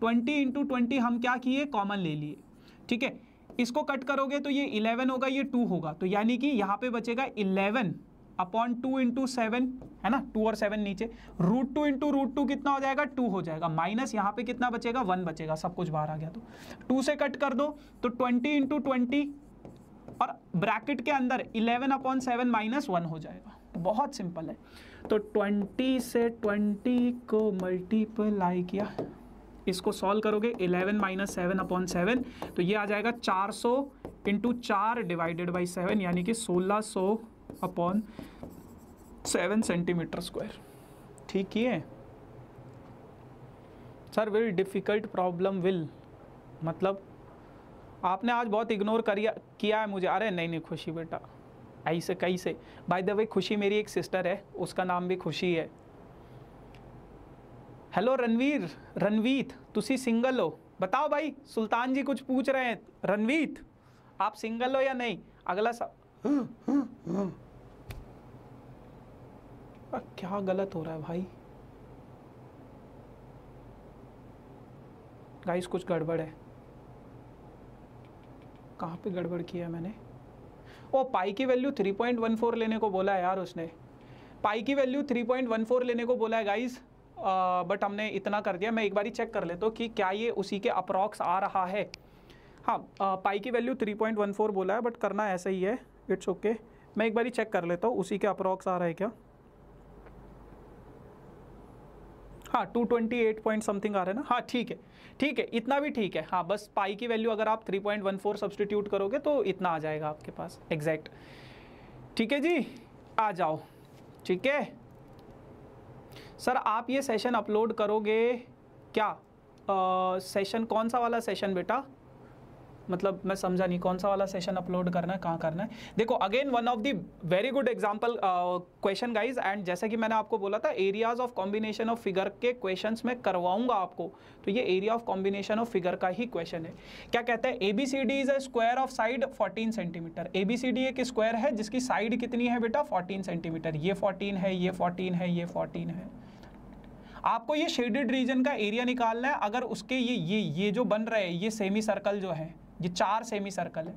ट्वेंटी इंटू ट्वेंटी हम क्या किए कॉमन ले लिए ठीक है इसको कट करोगे तो ये इलेवन होगा ये टू होगा तो यानी कि यहाँ पे बचेगा eleven upon two into seven है ना टू और सेवन नीचे root two into root two कितना हो जाएगा टू हो जाएगा माइनस यहाँ पे कितना बचेगा वन बचेगा सब कुछ बाहर आ गया तो टू से कट कर दो तो ट्वेंटी इंटू ट्वेंटी और ब्रैकेट के अंदर eleven upon seven minus one हो जाएगा तो बहुत सिंपल है तो ट्वेंटी से ट्वेंटी को मल्टीप्लाई किया इसको सॉल्व करोगे eleven minus seven upon seven तो ये आ जाएगा चार सौ इंटू चार डिवाइडेड बाई सेवन यानी कि सोलह सौ अपॉन सेवन सेंटीमीटर स्क्वायर ठीक ही है sir very difficult problem will मतलब आपने आज बहुत इग्नोर करिया किया है मुझे अरे नहीं नहीं खुशी बेटा ऐसे कई से बाय द वे खुशी मेरी एक सिस्टर है उसका नाम भी खुशी है हेलो रणवीर रणवीत तुसी सिंगल हो बताओ भाई सुल्तान जी कुछ पूछ रहे हैं रणवीत आप सिंगल हो या नहीं अगला सब क्या गलत हो रहा है भाई गाइस कुछ गड़बड़ है कहाँ पे गड़बड़ किया मैंने ओ पाई की वैल्यू 3.14 लेने को बोला है यार उसने पाई की वैल्यू 3.14 लेने को बोला है गाइस बट हमने इतना कर दिया मैं एक बार चेक कर लेता तो हूँ कि क्या ये उसी के अप्रॉक्स आ रहा है हाँ आ, पाई की वैल्यू 3.14 बोला है बट करना ऐसा ही है इट्स ओके okay. मैं एक बार चेक कर लेता तो हूँ उसी के अप्रॉक्स आ रहा है क्या हाँ two twenty eight point something आ रहा है ना हाँ ठीक है ठीक है इतना भी ठीक है हाँ बस पाई की वैल्यू अगर आप three point one four substitute करोगे तो इतना आ जाएगा आपके पास एग्जैक्ट ठीक है जी आ जाओ ठीक है सर आप ये सेशन अपलोड करोगे क्या आ, सेशन कौन सा वाला सेशन बेटा मतलब मैं समझा नहीं कौन सा वाला सेशन अपलोड करना है कहाँ करना है देखो again one of the very good example question guys and जैसे कि मैंने आपको बोला था areas of combination of figure के क्वेश्चंस मैं करवाऊंगा आपको तो ये area of combination of figure का ही क्वेश्चन है क्या कहते हैं A B C D is a square of side fourteen centimeter A B C D एक स्क्वायर है जिसकी साइड कितनी है बेटा फोर्टीन सेंटीमीटर ये फोर्टीन है ये फोर्टीन है ये फोर्टीन है आपको ये शेडेड रीजन का एरिया निकालना है अगर उसके ये ये ये जो बन रहे हैं ये सेमी सर्कल जो है ये चार सेमी सर्कल है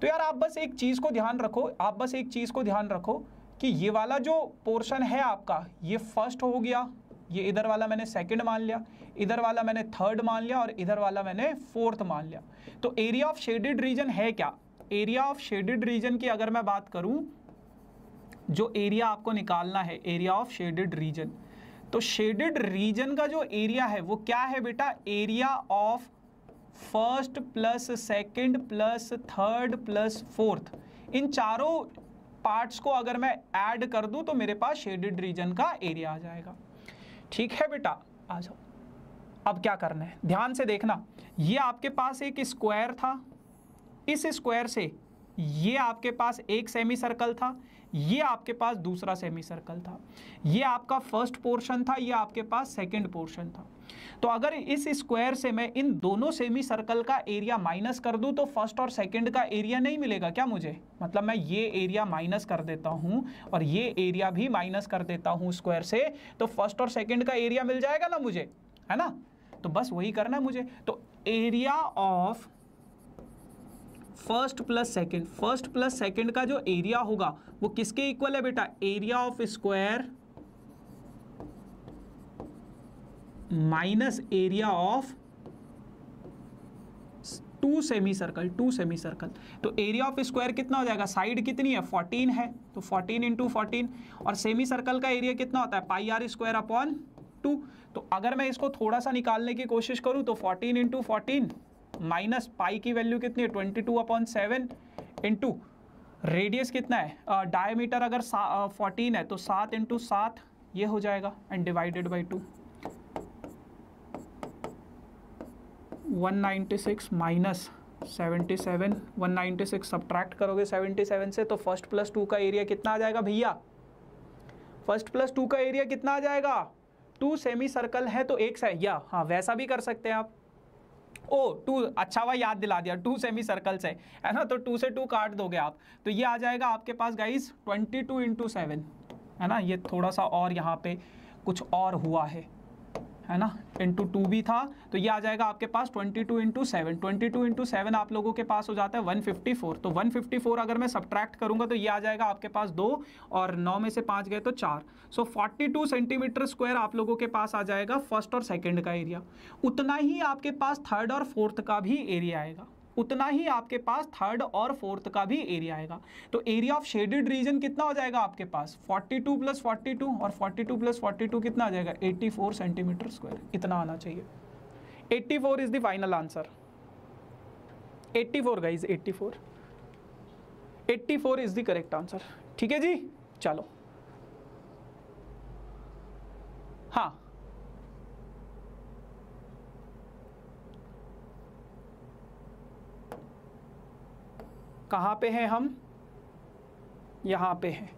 तो यार आप बस एक चीज़ को ध्यान रखो आप बस एक चीज़ को ध्यान रखो कि ये वाला जो पोर्शन है आपका ये फर्स्ट हो गया ये इधर वाला मैंने सेकंड मान लिया इधर वाला मैंने थर्ड मान लिया और इधर वाला मैंने फोर्थ मान लिया तो एरिया ऑफ शेडेड रीजन है क्या एरिया ऑफ शेडेड रीजन की अगर मैं बात करूं जो एरिया आपको निकालना है एरिया ऑफ शेडेड रीजन तो शेडेड रीजन का जो एरिया है वो क्या है बेटा area of first plus second plus third plus fourth इन चारों पार्ट्स को अगर मैं ऐड कर दूं तो मेरे पास शेडेड रीजन का एरिया आ जाएगा ठीक है बेटा आ जाओ अब क्या करना है ध्यान से देखना ये आपके पास एक स्क्वायर था इस स्क्वायर से ये आपके पास एक सेमी सर्कल था ये आपके पास दूसरा सेमी सर्कल था ये आपका फर्स्ट पोर्शन था ये आपके पास सेकंड पोर्शन था तो अगर इस स्क्वायर से मैं इन दोनों सेमी सर्कल का एरिया माइनस कर दूं तो फर्स्ट और सेकेंड का एरिया नहीं मिलेगा क्या मुझे मतलब मैं ये एरिया माइनस कर देता हूँ और ये एरिया भी माइनस कर देता हूं स्क्वायर से तो फर्स्ट और सेकेंड का एरिया मिल जाएगा ना मुझे है ना तो बस वही करना है मुझे तो area of first plus second first plus second का जो एरिया होगा वो किसके इक्वल है बेटा area of square minus area of two semicircle two semicircle तो एरिया ऑफ स्क्वायर कितना हो जाएगा साइड कितनी है 14 है तो 14 इंटू फोर्टीन और सेमी सर्कल का एरिया कितना होता है pi are square upon two तो अगर मैं इसको थोड़ा सा निकालने की कोशिश करूं तो 14 इंटू फोर्टीन माइनस पाई की वैल्यू कितनी है twenty two upon seven into radius कितना है डायमीटर अगर फोर्टीन है तो सात इंटू सात ये हो जाएगा एंड डिवाइडेड बाई टू 196 माइनस 77 196 सब्ट्रैक्ट करोगे 77 से तो फर्स्ट प्लस टू का एरिया कितना आ जाएगा भैया फर्स्ट प्लस टू का एरिया कितना आ जाएगा टू सेमी सर्कल है तो एक या हाँ वैसा भी कर सकते हैं आप ओ टू अच्छा हुआ याद दिला दिया टू सेमी सर्कल से है ना तो टू से टू काट दोगे आप तो ये आ जाएगा आपके पास guys twenty two into seven है ना ये थोड़ा सा और यहाँ पे कुछ और हुआ है है ना इंटू टू भी था तो ये आ जाएगा आपके पास 22 two into seven twenty two into seven आप लोगों के पास हो जाता है 154 तो 154 अगर मैं सब्ट्रैक्ट करूंगा तो ये आ जाएगा आपके पास दो और नौ में से पाँच गए तो चार सो so, 42 सेंटीमीटर स्क्वायर आप लोगों के पास आ जाएगा फर्स्ट और सेकेंड का एरिया उतना ही आपके पास थर्ड और फोर्थ का भी एरिया आएगा उतना ही आपके पास थर्ड और फोर्थ का भी एरिया आएगा तो एरिया ऑफ शेडेड रीजन कितना हो जाएगा आपके पास 42 प्लस फोर्टी और 42 प्लस फोर्टी कितना आ जाएगा 84 सेंटीमीटर स्क्वायर इतना आना चाहिए 84 is the final answer 84 four guys eighty four eighty four is the correct answer ठीक है जी चलो हाँ कहाँ पे हैं हम यहाँ पे हैं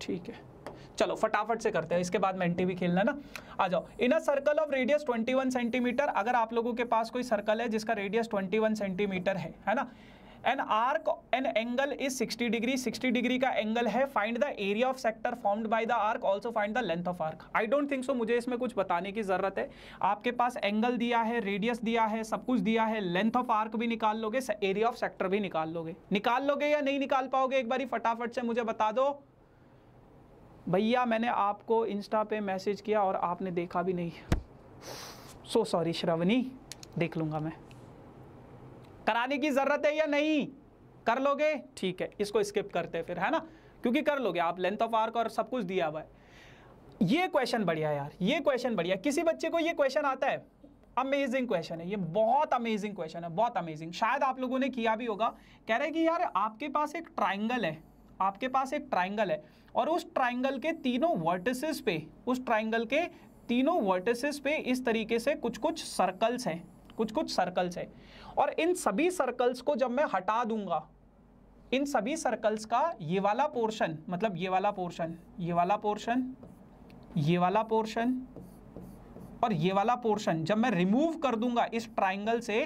ठीक है चलो फटाफट से करते हैं इसके बाद मेंटी भी खेलना है ना आ जाओ in a circle of radius 21 centimeter अगर आप लोगों के पास कोई सर्कल है जिसका रेडियस 21 सेंटीमीटर है है ना an arc an angle is 60 degree 60 degree का एंगल है find the area of sector formed by the arc also find the length of arc I don't think so मुझे इसमें कुछ बताने की जरूरत है आपके पास एंगल दिया है रेडियस दिया है सब कुछ दिया है लेंथ ऑफ आर्क भी निकाल लोगे एरिया ऑफ सेक्टर भी निकाल लोगे निकाल लोगे या नहीं निकाल पाओगे एक बार फटाफट से मुझे बता दो भैया मैंने आपको इंस्टा पे मैसेज किया और आपने देखा भी नहीं सो सॉरी श्रवनी देख लूँगा मैं कराने की ज़रूरत है या नहीं कर लोगे ठीक है इसको स्किप करते फिर है ना क्योंकि कर लोगे आप लेंथ ऑफ आर्क और सब कुछ दिया हुआ है ये क्वेश्चन बढ़िया यार ये क्वेश्चन बढ़िया किसी बच्चे को ये क्वेश्चन आता है अमेजिंग क्वेश्चन है ये बहुत अमेजिंग क्वेश्चन है बहुत अमेजिंग शायद आप लोगों ने किया भी होगा कह रहे हैं कि यार आपके पास एक ट्राइंगल है आपके पास एक ट्राइंगल है और उस ट्राइंगल के तीनों वर्टिसेस पे उस ट्राइंगल के तीनों वर्टिसेस पे इस तरीके से कुछ कुछ सर्कल्स हैं कुछ कुछ सर्कल्स हैं और इन सभी सर्कल्स को जब मैं हटा दूंगा इन सभी सर्कल्स का ये वाला पोर्शन मतलब ये वाला पोर्शन ये वाला पोर्शन ये वाला पोर्शन और ये वाला पोर्शन जब मैं रिमूव कर दूंगा इस ट्राइंगल से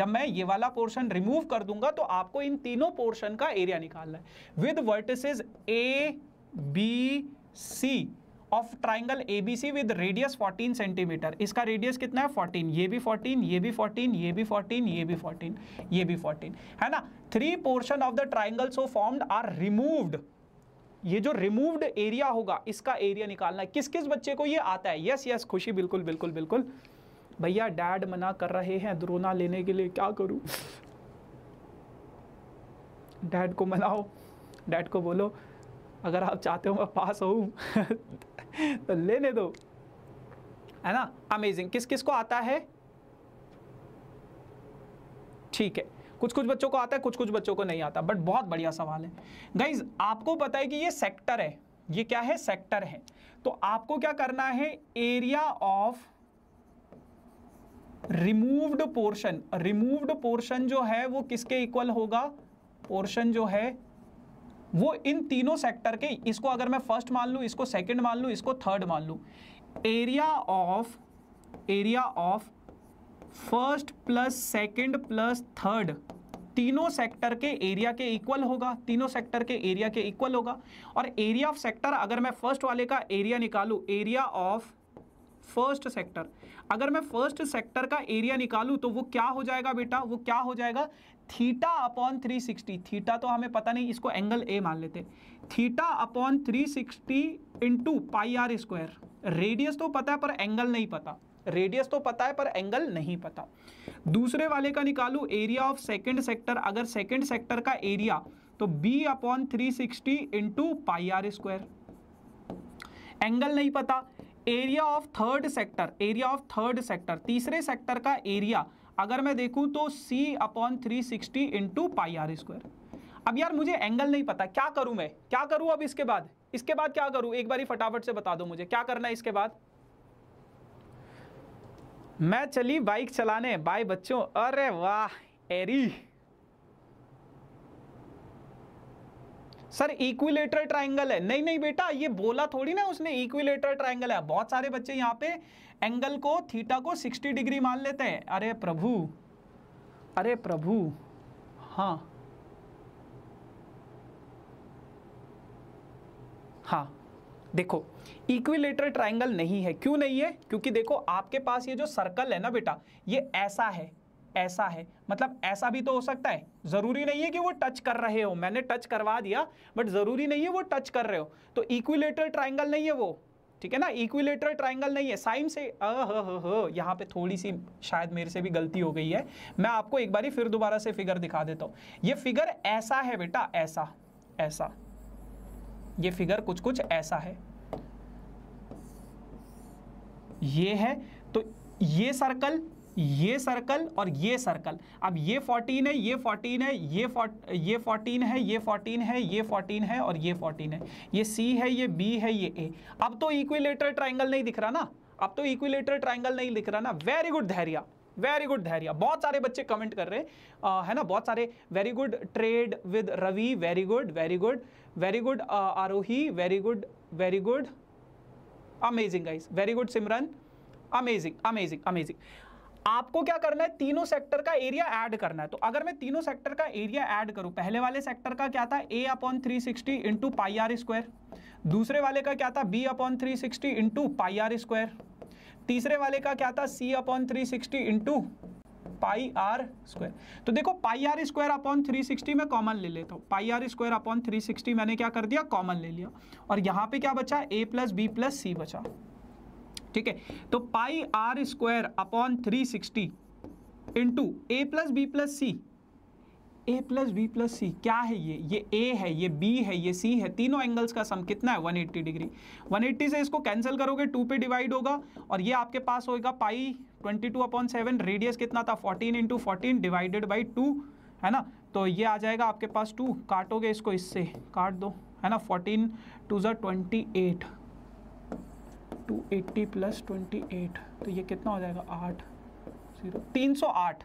जब मैं ये वाला पोर्शन रिमूव कर दूंगा तो आपको इन तीनों पोर्शन का एरिया निकालना है with vertices A B C of triangle ABC with radius 14 centimeter इसका रेडियस कितना है 14 ये भी 14 ये भी 14 ये भी 14 ये भी 14 ये भी 14 है ना three portion of the triangle so formed are removed ये जो रिमूव्ड एरिया होगा इसका एरिया निकालना है किस किस बच्चे को ये आता है यस यस खुशी बिल्कुल बिल्कुल बिल्कुल भैया डैड मना कर रहे हैं द्रोना लेने के लिए क्या करूं डैड को मनाओ डैड को बोलो अगर आप चाहते हो मैं पास हूं तो लेने दो है ना अमेजिंग किस किस को आता है ठीक है कुछ कुछ बच्चों को आता है कुछ कुछ बच्चों को नहीं आता बट बहुत बढ़िया सवाल है गाइज आपको पता है कि ये सेक्टर है ये क्या है सेक्टर है तो आपको क्या करना है area of removed portion removed portion जो है वो किसके इक्वल होगा पोर्शन जो है वो इन तीनों सेक्टर के इसको अगर मैं फर्स्ट मान लू इसको सेकेंड मान लू इसको थर्ड मान लू area of area of first plus second plus third तीनों सेक्टर के एरिया के इक्वल होगा तीनों सेक्टर के एरिया के इक्वल होगा और एरिया ऑफ सेक्टर अगर मैं फर्स्ट वाले का एरिया निकालू एरिया ऑफ फर्स्ट सेक्टर अगर मैं फर्स्ट सेक्टर का एरिया निकालू तो वो क्या हो जाएगा बेटा वो क्या हो जाएगा थीटा अपॉन 360 थीटा तो हमें पता नहीं इसको एंगल ए मान लेते theta upon 360 sixty into pi are square radius तो पता है पर एंगल नहीं पता रेडियस तो पता है पर एंगल नहीं पता दूसरे वाले का निकालू एरिया ऑफ सेकेंड सेक्टर अगर सेकेंड सेक्टर का एरिया तो b upon three sixty into pi are square angle नहीं पता area of third sector area of third sector तीसरे सेक्टर का एरिया अगर मैं देखूं तो c upon three sixty into pi are square अब यार मुझे एंगल नहीं पता क्या करूं मैं क्या करूं अब इसके बाद इसके बाद क्या करूं एक बार फटाफट से बता दो मुझे क्या करना है इसके बाद मैं चली बाइक चलाने बाय बच्चों अरे वाह एरी सर इक्विलेटर ट्रायंगल है नहीं नहीं बेटा ये बोला थोड़ी ना उसने इक्विलेटर ट्रायंगल है बहुत सारे बच्चे यहाँ पे एंगल को थीटा को 60 डिग्री मान लेते हैं अरे प्रभु अरे प्रभु हाँ हाँ देखो इक्विलेटर ट्राइंगल नहीं है क्यों नहीं है क्योंकि देखो आपके पास ये जो सर्कल है ना बेटा ये ऐसा है ऐसा है मतलब ऐसा भी तो हो सकता है ज़रूरी नहीं है कि वो टच कर रहे हो मैंने टच करवा दिया बट ज़रूरी नहीं है वो टच कर रहे हो तो इक्विलेटर ट्राइंगल नहीं है वो ठीक है ना इक्विलेटरल ट्राइंगल नहीं है साइन से यहाँ पे थोड़ी सी शायद मेरे से भी गलती हो गई है मैं आपको एक बार फिर दोबारा से फिगर दिखा देता हूँ ये फिगर ऐसा है बेटा ऐसा ऐसा ये फिगर कुछ कुछ ऐसा है ये है तो ये सर्कल ये सर्कल और ये सर्कल अब ये फोर्टीन है ये फोर्टीन है ये ये फोर्टीन है ये फोर्टीन है ये फोर्टीन है और ये फोर्टीन है ये सी है ये बी है ये ए अब तो इक्विलेटर ट्राइंगल नहीं दिख रहा ना अब तो इक्विलेटर ट्राइंगल नहीं दिख रहा ना very good Dhairya very good Dhairya बहुत सारे बच्चे कमेंट कर रहे हैं है ना बहुत सारे very good trade with Ravi very good very good very good Aarohi very good very good amazing guys very good Simran amazing amazing amazing आपको क्या करना है तीनों सेक्टर का एरिया ऐड करना है तो अगर मैं तीनों सेक्टर का एरिया ऐड करूं पहले वाले सेक्टर का क्या था a upon three sixty into pi are square दूसरे वाले का क्या था b upon three sixty into pi are square तीसरे वाले का क्या था c upon three sixty into pi are square तो देखो पाई आर स्क्वायर अपॉन 360 में कॉमन ले लेता हूँ पाई आर स्क्वायर अपॉन 360 मैंने क्या कर दिया कॉमन ले लिया और यहाँ पे क्या बचा a plus b plus c बचा ठीक है तो pi are square upon three sixty into a plus b plus c a plus b plus c क्या है ये ये ए है ये बी है ये सी है तीनों एंगल्स का सम कितना है 180 डिग्री 180 से इसको कैंसिल करोगे टू पे डिवाइड होगा और ये आपके पास होगा pi 22 two upon seven radius कितना था 14 into fourteen divided by two है ना तो ये आ जाएगा आपके पास टू काटोगे इसको इससे काट दो है ना फोर्टीन टू जो twenty eight two eighty plus twenty eight तो ये कितना हो जाएगा आठ जीरो तीन सौ आठ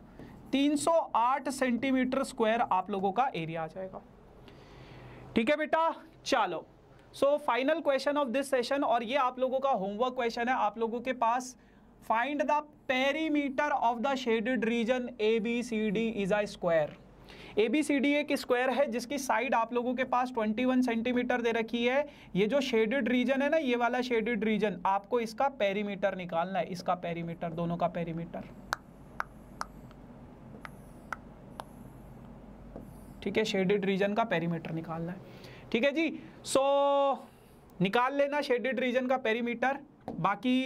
तीन सौ आठ सेंटीमीटर स्क्वायर आप लोगों का एरिया आ जाएगा ठीक है बेटा चलो so final question of this session और ये आप लोगों का होमवर्क क्वेश्चन है आप लोगों के पास find the perimeter of the shaded region A B C D is a square A B C D एक स्क्वायर है जिसकी साइड आप लोगों के पास 21 सेंटीमीटर दे रखी है ये जो शेडेड रीजन है ना ये वाला शेडेड रीजन आपको इसका पेरीमीटर निकालना है इसका पेरीमीटर दोनों का पेरीमीटर ठीक है शेडेड रीजन का पेरीमीटर निकालना है ठीक है जी सो so, निकाल लेना शेडेड रीजन का पेरीमीटर बाकी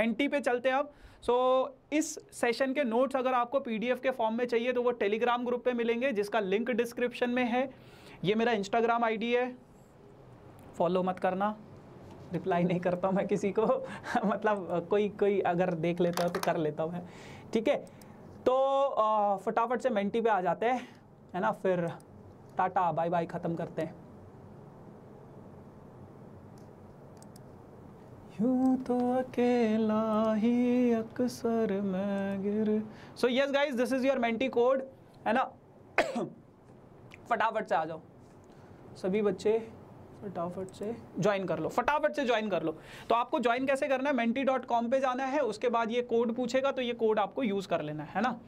मेंटी पे चलते हैं अब सो so, इस सेशन के नोट्स अगर आपको पीडीएफ के फॉर्म में चाहिए तो वो टेलीग्राम ग्रुप पे मिलेंगे जिसका लिंक डिस्क्रिप्शन में है ये मेरा इंस्टाग्राम आईडी है फॉलो मत करना रिप्लाई नहीं करता मैं किसी को मतलब कोई कोई अगर देख लेता हूँ तो कर लेता हूँ मैं ठीक है तो फटाफट से मेंटी पे आ जाते हैं है ना फिर टाटा बाय बाय ख़त्म करते हैं यूं तो अकेला ही अक्सर मैं गिर so yes guys this is your Menti code है ना फटाफट से आ जाओ सभी बच्चे फटाफट से ज्वाइन कर लो फटाफट से ज्वाइन कर लो तो आपको ज्वाइन कैसे करना है मेंटी डॉट कॉम पर जाना है उसके बाद ये कोड पूछेगा तो ये कोड आपको यूज़ कर लेना है ना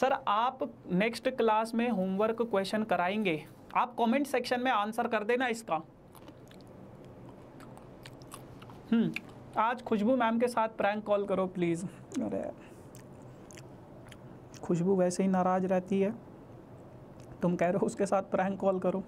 सर आप नेक्स्ट क्लास में होमवर्क क्वेश्चन कराएंगे आप कमेंट सेक्शन में आंसर कर देना इसका हम्म, आज खुशबू मैम के साथ प्रैंक कॉल करो प्लीज़ अरे खुशबू वैसे ही नाराज़ रहती है तुम कह रहे हो उसके साथ प्रैंक कॉल करो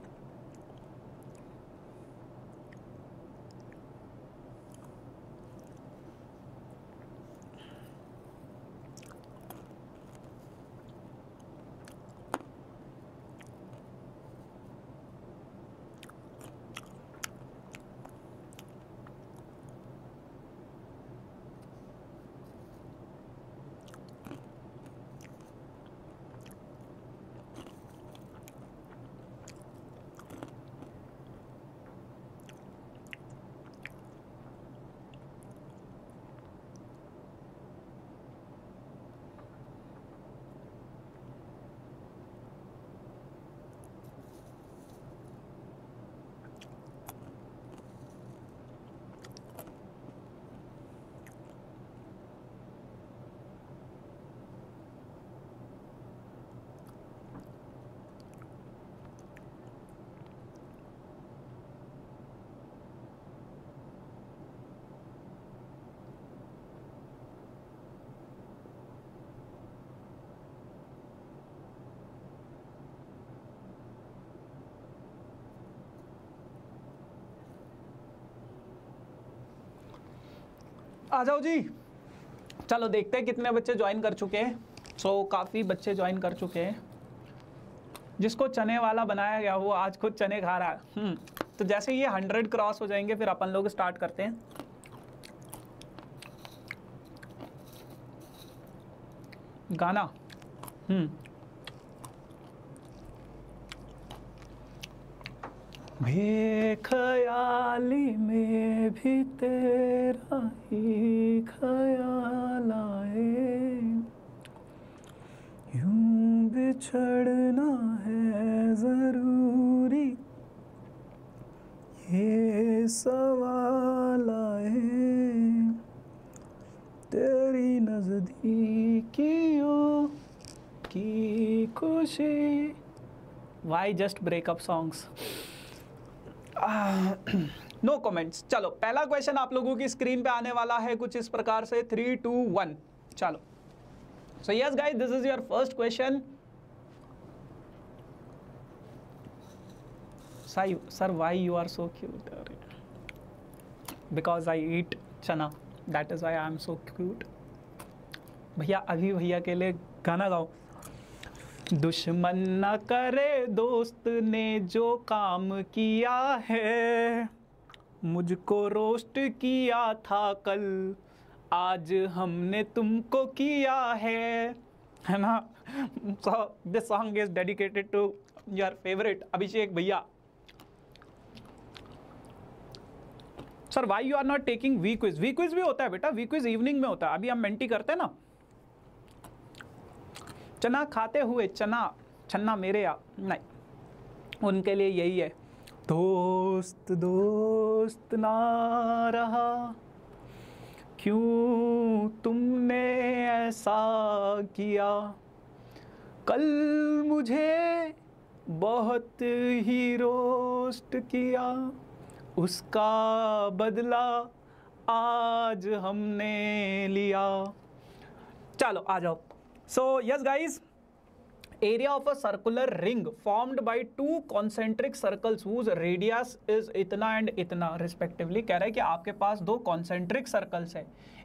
आ जाओ जी चलो देखते हैं कितने बच्चे ज्वाइन कर चुके हैं सो so, काफ़ी बच्चे ज्वाइन कर चुके हैं जिसको चने वाला बनाया गया वो आज खुद चने खा रहा है हम्म, तो जैसे ये हंड्रेड क्रॉस हो जाएंगे फिर अपन लोग स्टार्ट करते हैं गाना हम्म ख्याली में भी तेरा ही ख्याल आए यूं बिछड़ना है ज़रूरी ये सवाल आए तेरी नज़दीकियों की खुशी why just breakup songs no uh, comments no चलो पहला क्वेश्चन आप लोगों की स्क्रीन पे आने वाला है कुछ इस प्रकार से थ्री टू वन चलो so yes guys this is your first question sir why you are so cute because I eat chana that is why I am so cute भैया अभी भैया के लिए गाना गाओ दुश्मन न करे दोस्त ने जो काम किया है मुझको रोस्ट किया था कल आज हमने तुमको किया है है ना so this song is dedicated to your favourite Abhishek भैया sir why you are not taking we quiz we quiz भी होता है बेटा वी क्विज इवनिंग में होता है अभी हम मेंटी करते हैं ना चना खाते हुए चना छन्ना मेरे या नहीं उनके लिए यही है दोस्त दोस्त ना रहा क्यों तुमने ऐसा किया कल मुझे बहुत ही रोस्ट किया उसका बदला आज हमने लिया चलो आ जाओ so yes guys area of a circular ring formed by two concentric circles whose radius is इतना एंड इतना रिस्पेक्टिवली कह रहे हैं कि आपके पास दो कॉन्सेंट्रिक सर्कल्स है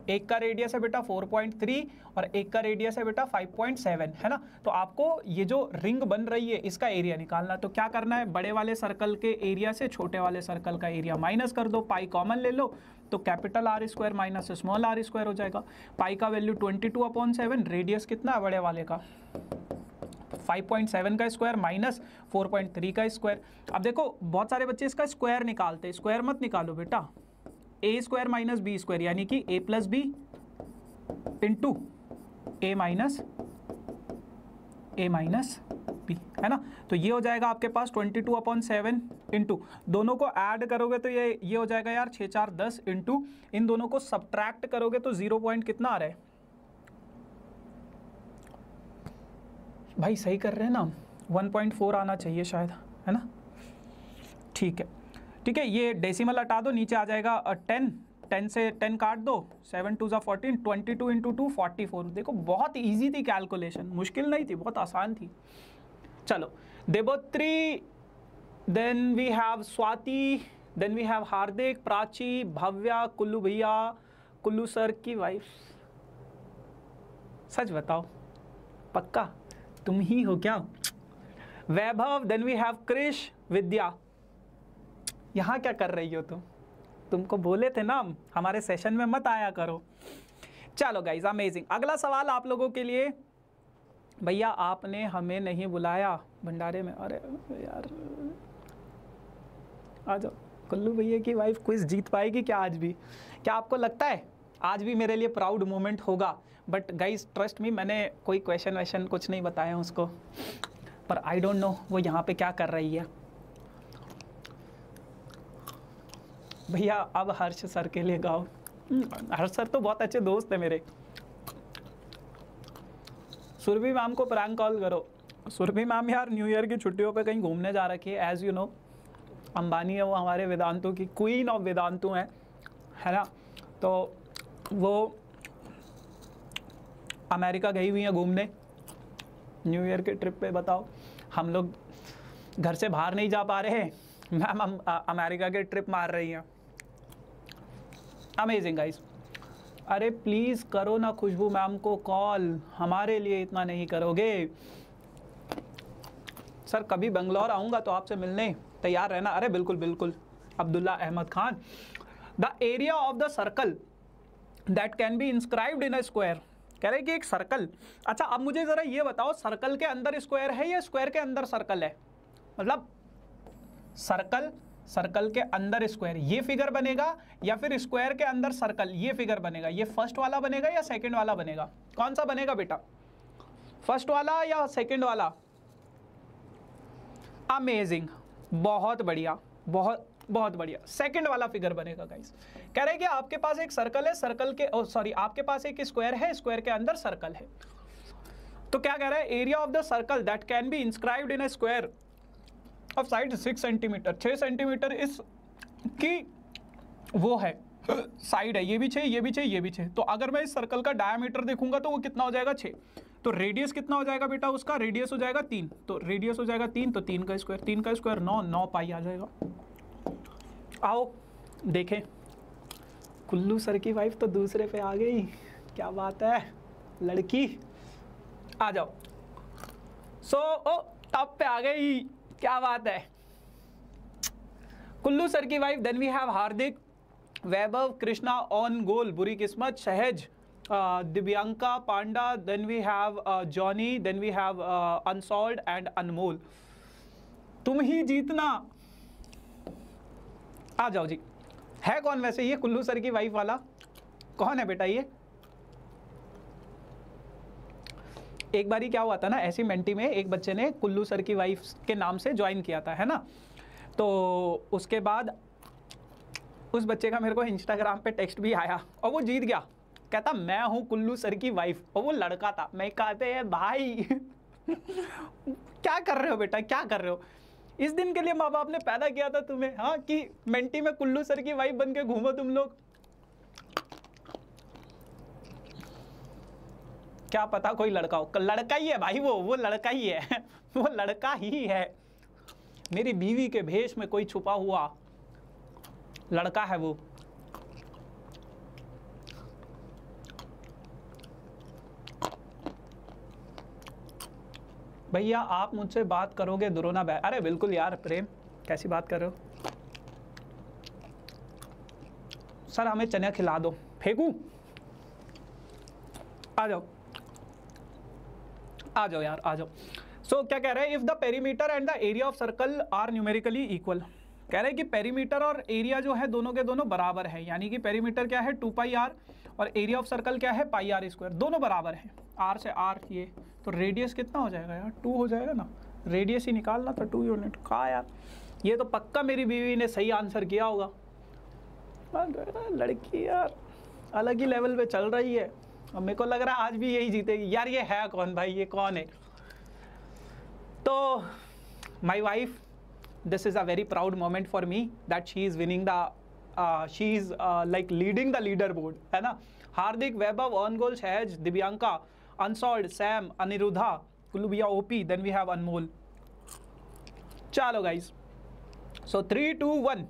एक का रेडियस है बेटा 4.3 और एक का रेडियस है बेटा 5.7 है ना तो आपको ये जो रिंग बन रही है इसका एरिया निकालना तो क्या करना है बड़े वाले सर्कल के एरिया से छोटे वाले सर्कल का एरिया माइनस कर दो पाई कॉमन ले लो तो capital R square minus small R square हो जाएगा पाई का value twenty two seven radius कितना है बड़े वाले का 5.7 का स्क्वायर माइनस 4.3 का स्क्वायर अब देखो बहुत सारे बच्चे इसका स्क्वायर निकालते हैं स्क्वायर मत निकालो बेटा A square minus B square यानी कि A plus B into A minus A minus B है ना तो ये हो जाएगा आपके पास twenty two upon seven into दोनों को ऐड करोगे तो ये ये हो जाएगा यार छः चार दस इंटू इन दोनों को सब्ट्रैक्ट करोगे तो ज़ीरो पॉइंट कितना आ रहा है भाई सही कर रहे हैं ना वन पॉइंट फोर आना चाहिए शायद है ना ठीक है ठीक है ये डेसिमल हटा दो नीचे आ जाएगा टेन टेन से टेन काट दो सेवन टू जो fourteen twenty two into two forty four देखो बहुत ईजी थी कैलकुलेशन मुश्किल नहीं थी बहुत आसान थी चलो Devotri then we have Swati then we have Hardik Prachi Bhavya Kullu भैया कुल्लू सर की वाइफ सच बताओ पक्का तुम ही हो क्या Vaibhav then we have Krish Vidya यहाँ क्या कर रही हो तुम तुमको बोले थे ना हम हमारे सेशन में मत आया करो चलो गाइज अमेजिंग अगला सवाल आप लोगों के लिए भैया आपने हमें नहीं बुलाया भंडारे में अरे यार आ जाओ कुल्लू भैया की वाइफ क्विज जीत पाएगी क्या आज भी क्या आपको लगता है आज भी मेरे लिए प्राउड मोमेंट होगा बट गाइज ट्रस्ट मी मैंने कोई क्वेश्चन वेशन कुछ नहीं बताया उसको पर आई डोंट नो वो यहाँ पे क्या कर रही है भैया अब हर्ष सर के लिए गाओ हर्ष सर तो बहुत अच्छे दोस्त है मेरे सुरभि मैम को प्रैंक कॉल करो सुरभि मैम यार न्यू ईयर की छुट्टियों पे कहीं घूमने जा रखी है एज़ यू नो अंबानी है वो हमारे वेदांतों की क्वीन ऑफ वेदांतों हैं है ना तो वो अमेरिका गई हुई हैं घूमने न्यू ईयर के ट्रिप पे बताओ हम लोग घर से बाहर नहीं जा पा रहे हैं मैम हम अमेरिका के ट्रिप मार रही हैं अमेजिंग गाइस अरे प्लीज़ करो ना खुशबू मैम को कॉल हमारे लिए इतना नहीं करोगे सर कभी बंगलौर आऊँगा तो आपसे मिलने तैयार रहना अरे बिल्कुल बिल्कुल Abdullah Ahmed Khan the area of the circle that can be inscribed in a square कह रहे कि एक सर्कल अच्छा अब मुझे ज़रा ये बताओ सर्कल के अंदर स्क्वायर है या स्क्वायर के अंदर सर्कल है मतलब सर्कल सर्कल के अंदर स्क्वायर ये फिगर बनेगा या फिर स्क्वायर के अंदर सर्कल ये फिगर बनेगा ये फर्स्ट वाला बनेगा या सेकंड वाला बनेगा कौन सा बनेगा बेटा फर्स्ट वाला या सेकंड वाला अमेजिंग बहुत बढ़िया बहुत बहुत बढ़िया सेकंड वाला फिगर बनेगा गाइस कह रहे कि आपके पास एक सर्कल है सर्कल के सॉरी oh, आपके पास एक स्क्वायर है स्क्वायर के अंदर सर्कल है तो क्या कह रहा है area of the circle that can be inscribed in a square अब साइड सिक्स सेंटीमीटर छः सेंटीमीटर इस की वो है साइड है ये भी छः ये भी छः ये भी छः तो अगर मैं इस सर्कल का डायामीटर देखूंगा तो वो कितना हो जाएगा छः तो रेडियस कितना हो जाएगा बेटा उसका रेडियस हो जाएगा तीन तो रेडियस हो जाएगा तीन तो तीन का स्क्वायर तीन का स्क्वायर नौ नौ पाई आ जाएगा आओ देखें कुल्लू सर की वाइफ तो दूसरे पे आ गई क्या बात है लड़की आ जाओ सो so, ओ टॉप पे आ गई क्या बात है कुल्लू सर की wife then we have Hardik Vaibhav Krishna on goal बुरी किस्मत Sahaj Divyanka Panda then we have Johnny then we have unsolved and Anmol तुम ही जीतना आ जाओ जी है कौन वैसे ये कुल्लू सर की वाइफ वाला कौन है बेटा ये एक बारी क्या हुआ था ना ऐसी मेंटी में एक बच्चे ने कुल्लू सर की वाइफ के नाम से ज्वाइन किया था है ना तो उसके बाद उस बच्चे का मेरे को इंस्टाग्राम पे टेक्स्ट भी आया और वो जीत गया कहता मैं हूँ कुल्लू सर की वाइफ और वो लड़का था मैं कहते हैं भाई क्या कर रहे हो बेटा क्या कर रहे हो इस दिन के लिए माँ बाप ने पैदा किया था तुम्हें हाँ कि मेंटी में कुल्लू सर की वाइफ बन के घूमो तुम लोग क्या पता कोई लड़का हो लड़का ही है भाई वो वो लड़का ही है वो लड़का ही है मेरी बीवी के भेष में कोई छुपा हुआ लड़का है वो भैया आप मुझसे बात करोगे दुरोना बै अरे बिल्कुल यार प्रेम कैसी बात कर रहे हो सर हमें चने खिला दो फेंकू आ जाओ आ जाओ यार आ जाओ सो so, क्या कह रहे हैं if the perimeter and the area of circle are numerically equal कह रहे हैं कि पेरीमीटर और एरिया जो है दोनों के दोनों बराबर है यानी कि पेरीमीटर क्या है टू पाई आर और एरिया ऑफ सर्कल क्या है पाई आर स्क्वायर दोनों बराबर है आर से आर ये तो रेडियस कितना हो जाएगा यार टू हो जाएगा ना रेडियस ही निकालना था टू यूनिट कहा यार ये तो पक्का मेरी बीवी ने सही आंसर किया होगा लड़की यार अलग ही लेवल पे चल रही है और मेरे को लग रहा है आज भी यही जीतेगी यार ये है कौन भाई ये कौन है तो my wife this is a very proud moment for me that she is winning the she is like leading the leaderboard है ना Hardik Vaibhav on goal Sahaj Divyanka unsolved Sam Anirudha Kulubiya OP then we have Anmol चलो guys so three two one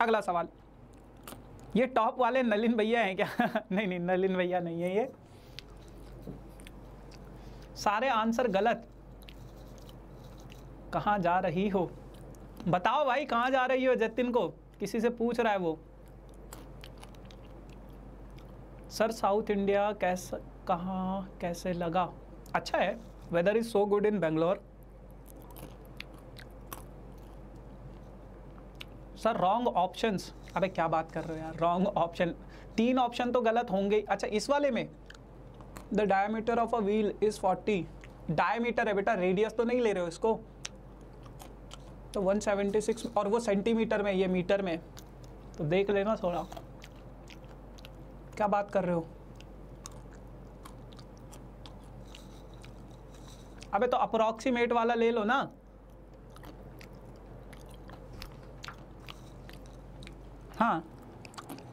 अगला सवाल ये top वाले नलिन भैया हैं क्या नहीं नहीं नलिन भैया नहीं है ये सारे आंसर गलत कहाँ जा रही हो बताओ भाई कहाँ जा रही हो जतिन को किसी से पूछ रहा है वो सर साउथ इंडिया कैसा कहाँ कैसे लगा अच्छा है weather is so good in Bangalore sir wrong options अबे क्या बात कर रहे हो यार रॉन्ग ऑप्शन तीन ऑप्शन तो गलत होंगे अच्छा इस वाले में the diameter of a wheel is forty diameter है बेटा रेडियस तो नहीं ले रहे हो इसको तो 176 और वो सेंटीमीटर में ये मीटर में तो देख लेना थोड़ा क्या बात कर रहे हो अबे तो अप्रोक्सीमेट वाला ले लो ना हाँ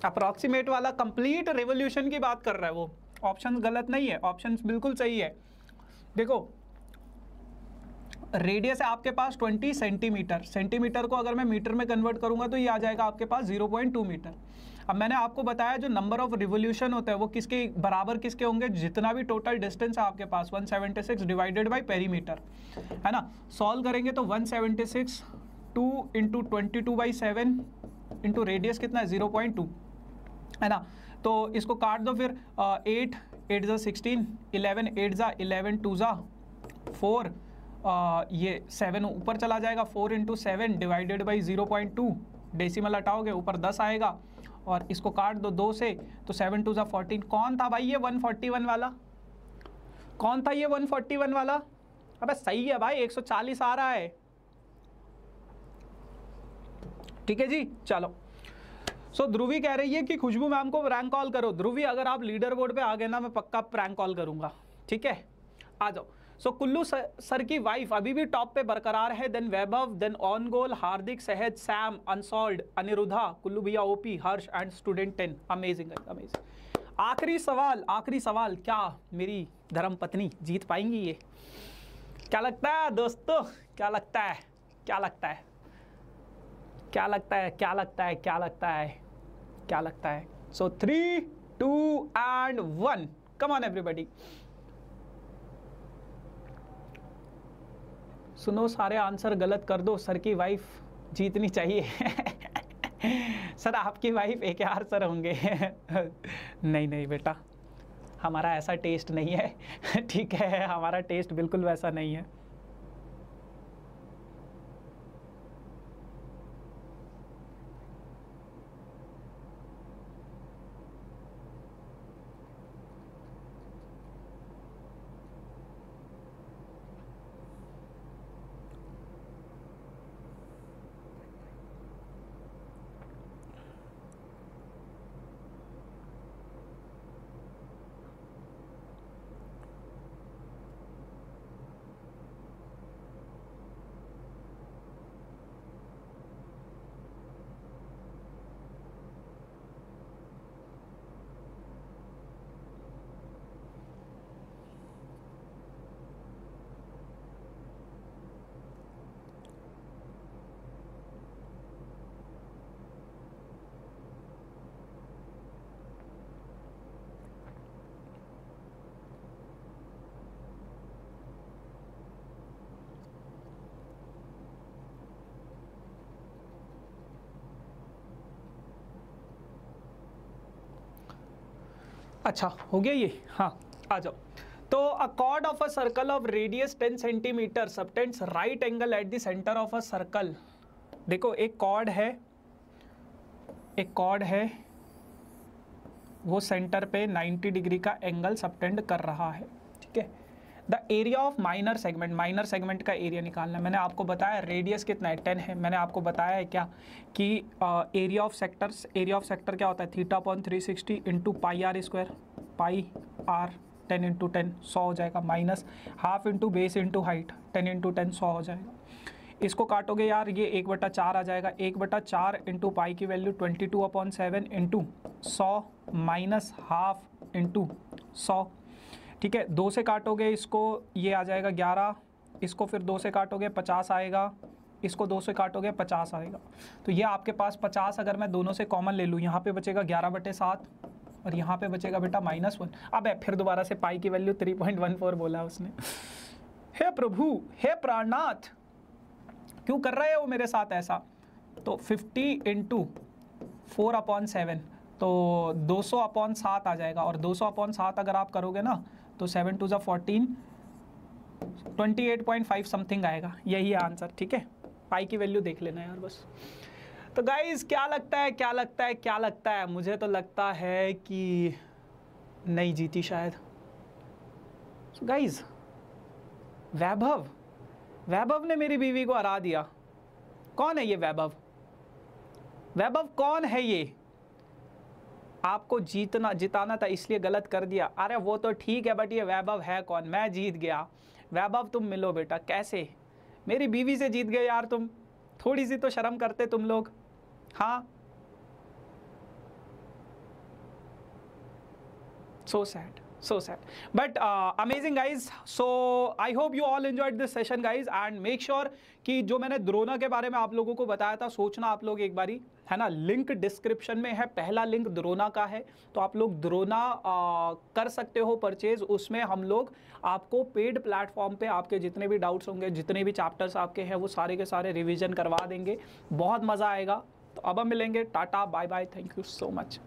अप्रॉक्सीमेट वाला कंप्लीट रेवोल्यूशन की बात कर रहा है वो ऑप्शन गलत नहीं है ऑप्शन बिल्कुल सही है देखो रेडियस है आपके पास 20 सेंटीमीटर सेंटीमीटर को अगर मैं मीटर में कन्वर्ट करूंगा तो ये आ जाएगा आपके पास 0.2 मीटर अब मैंने आपको बताया जो नंबर ऑफ रिवोल्यूशन होता है वो किसके बराबर किसके होंगे जितना भी टोटल डिस्टेंस है आपके पास 176 डिवाइडेड बाय पेरीमीटर है ना सॉल्व करेंगे तो 176 seventy six two into twenty two by seven into radius कितना है जीरो पॉइंट टू है ना तो इसको काट दो फिर एट एट ज़ा सिक्सटीन इलेवन एट ज़ा इलेवन टू ज़ा फोर ये सेवन ऊपर चला जाएगा four into seven divided by zero point two decimal हटाओगे ऊपर दस आएगा और इसको काट दो दो से तो सेवन टू ज़ा फोर्टीन कौन था भाई ये वन फोर्टी वन वाला कौन था ये वन फोर्टी वन वाला अबे सही है भाई एक सौ चालीस आ रहा है ठीक है जी चलो सो so, ध्रुवी कह रही है कि खुशबू मैम को प्रैंक कॉल करो ध्रुवी अगर आप लीडर बोर्ड पर आ गए ना मैं पक्का प्रैंक कॉल करूंगा ठीक है आ जाओ so so, Kullu sir, sir की वाइफ अभी भी टॉप पे बरकरार है then Vaibhav then on goal Hardik Sahaj Sam unsolved Anirudha Kullu भैया OP Harsh and student ten amazing amazing आखिरी सवाल आखिरी सवाल क्या मेरी धर्म पत्नी जीत पाएंगी ये क्या लगता है दोस्तों क्या लगता है क्या लगता है क्या लगता है क्या लगता है क्या लगता है क्या लगता है so three two and one come on everybody सुनो सारे आंसर गलत कर दो सर की वाइफ जीतनी चाहिए सर आपकी वाइफ एक यार आर सर होंगे नहीं नहीं बेटा हमारा ऐसा टेस्ट नहीं है ठीक है हमारा टेस्ट बिल्कुल वैसा नहीं है अच्छा हो गया ये हाँ आ जाओ तो a of a circle of radius 10 centimetre subtends right angle at the centre of a circle देखो एक कॉर्ड है एक कॉर्ड है वो सेंटर पे 90 डिग्री का एंगल सबटेंड कर रहा है ठीक है the area of minor segment minor segment का एरिया निकालना मैंने आपको बताया रेडियस कितना है टेन है मैंने आपको बताया है क्या कि area of sectors area of sector क्या होता है theta point three sixty into pi are square pi R ten into ten सौ हो जाएगा minus half into base into height ten into ten सौ हो जाएगा इसको काटोगे यार ये एक बटा चार आ जाएगा एक बटा चार इंटू पाई की value twenty two upon seven into सौ माइनस हाफ इंटू सौ ठीक है दो से काटोगे इसको ये आ जाएगा ग्यारह इसको फिर दो से काटोगे पचास आएगा इसको दो से काटोगे पचास आएगा तो ये आपके पास पचास अगर मैं दोनों से कॉमन ले लूँ यहाँ पे बचेगा ग्यारह बटे सात और यहाँ पे बचेगा बेटा माइनस वन अब है फिर दोबारा से पाई की value three point one four बोला उसने हे प्रभु हे प्राणनाथ क्यों कर रहे हो मेरे साथ ऐसा तो fifty into four upon seven तो दो सौ अपॉन सात आ जाएगा और दो सौ अपॉन सात अगर आप करोगे ना तो सेवन टू ज़ा fourteen twenty eight point five something आएगा यही है आंसर ठीक है पाई की वैल्यू देख लेना यार बस तो गाइज क्या लगता है क्या लगता है क्या लगता है मुझे तो लगता है कि नहीं जीती शायद so गाइज वैभव वैभव ने मेरी बीवी को हरा दिया कौन है ये वैभव वैभव कौन है ये आपको जीतना जिताना था इसलिए गलत कर दिया अरे वो तो ठीक है बट ये वैभव है कौन मैं जीत गया वैभव तुम मिलो बेटा कैसे मेरी बीवी से जीत गए यार तुम थोड़ी सी तो शर्म करते तुम लोग हाँ so so sad so sad but uh, amazing guys so i hope you all enjoyed this session guys and make sure कि जो मैंने द्रोना के बारे में आप लोगों को बताया था सोचना आप लोग एक बारी है ना लिंक डिस्क्रिप्शन में है पहला लिंक द्रोना का है तो आप लोग द्रोना आ, कर सकते हो परचेज उसमें हम लोग आपको पेड प्लेटफॉर्म पे आपके जितने भी डाउट्स होंगे जितने भी चैप्टर्स आपके हैं वो सारे के सारे रिविजन करवा देंगे बहुत मज़ा आएगा तो अब हम मिलेंगे tata bye bye thank you so much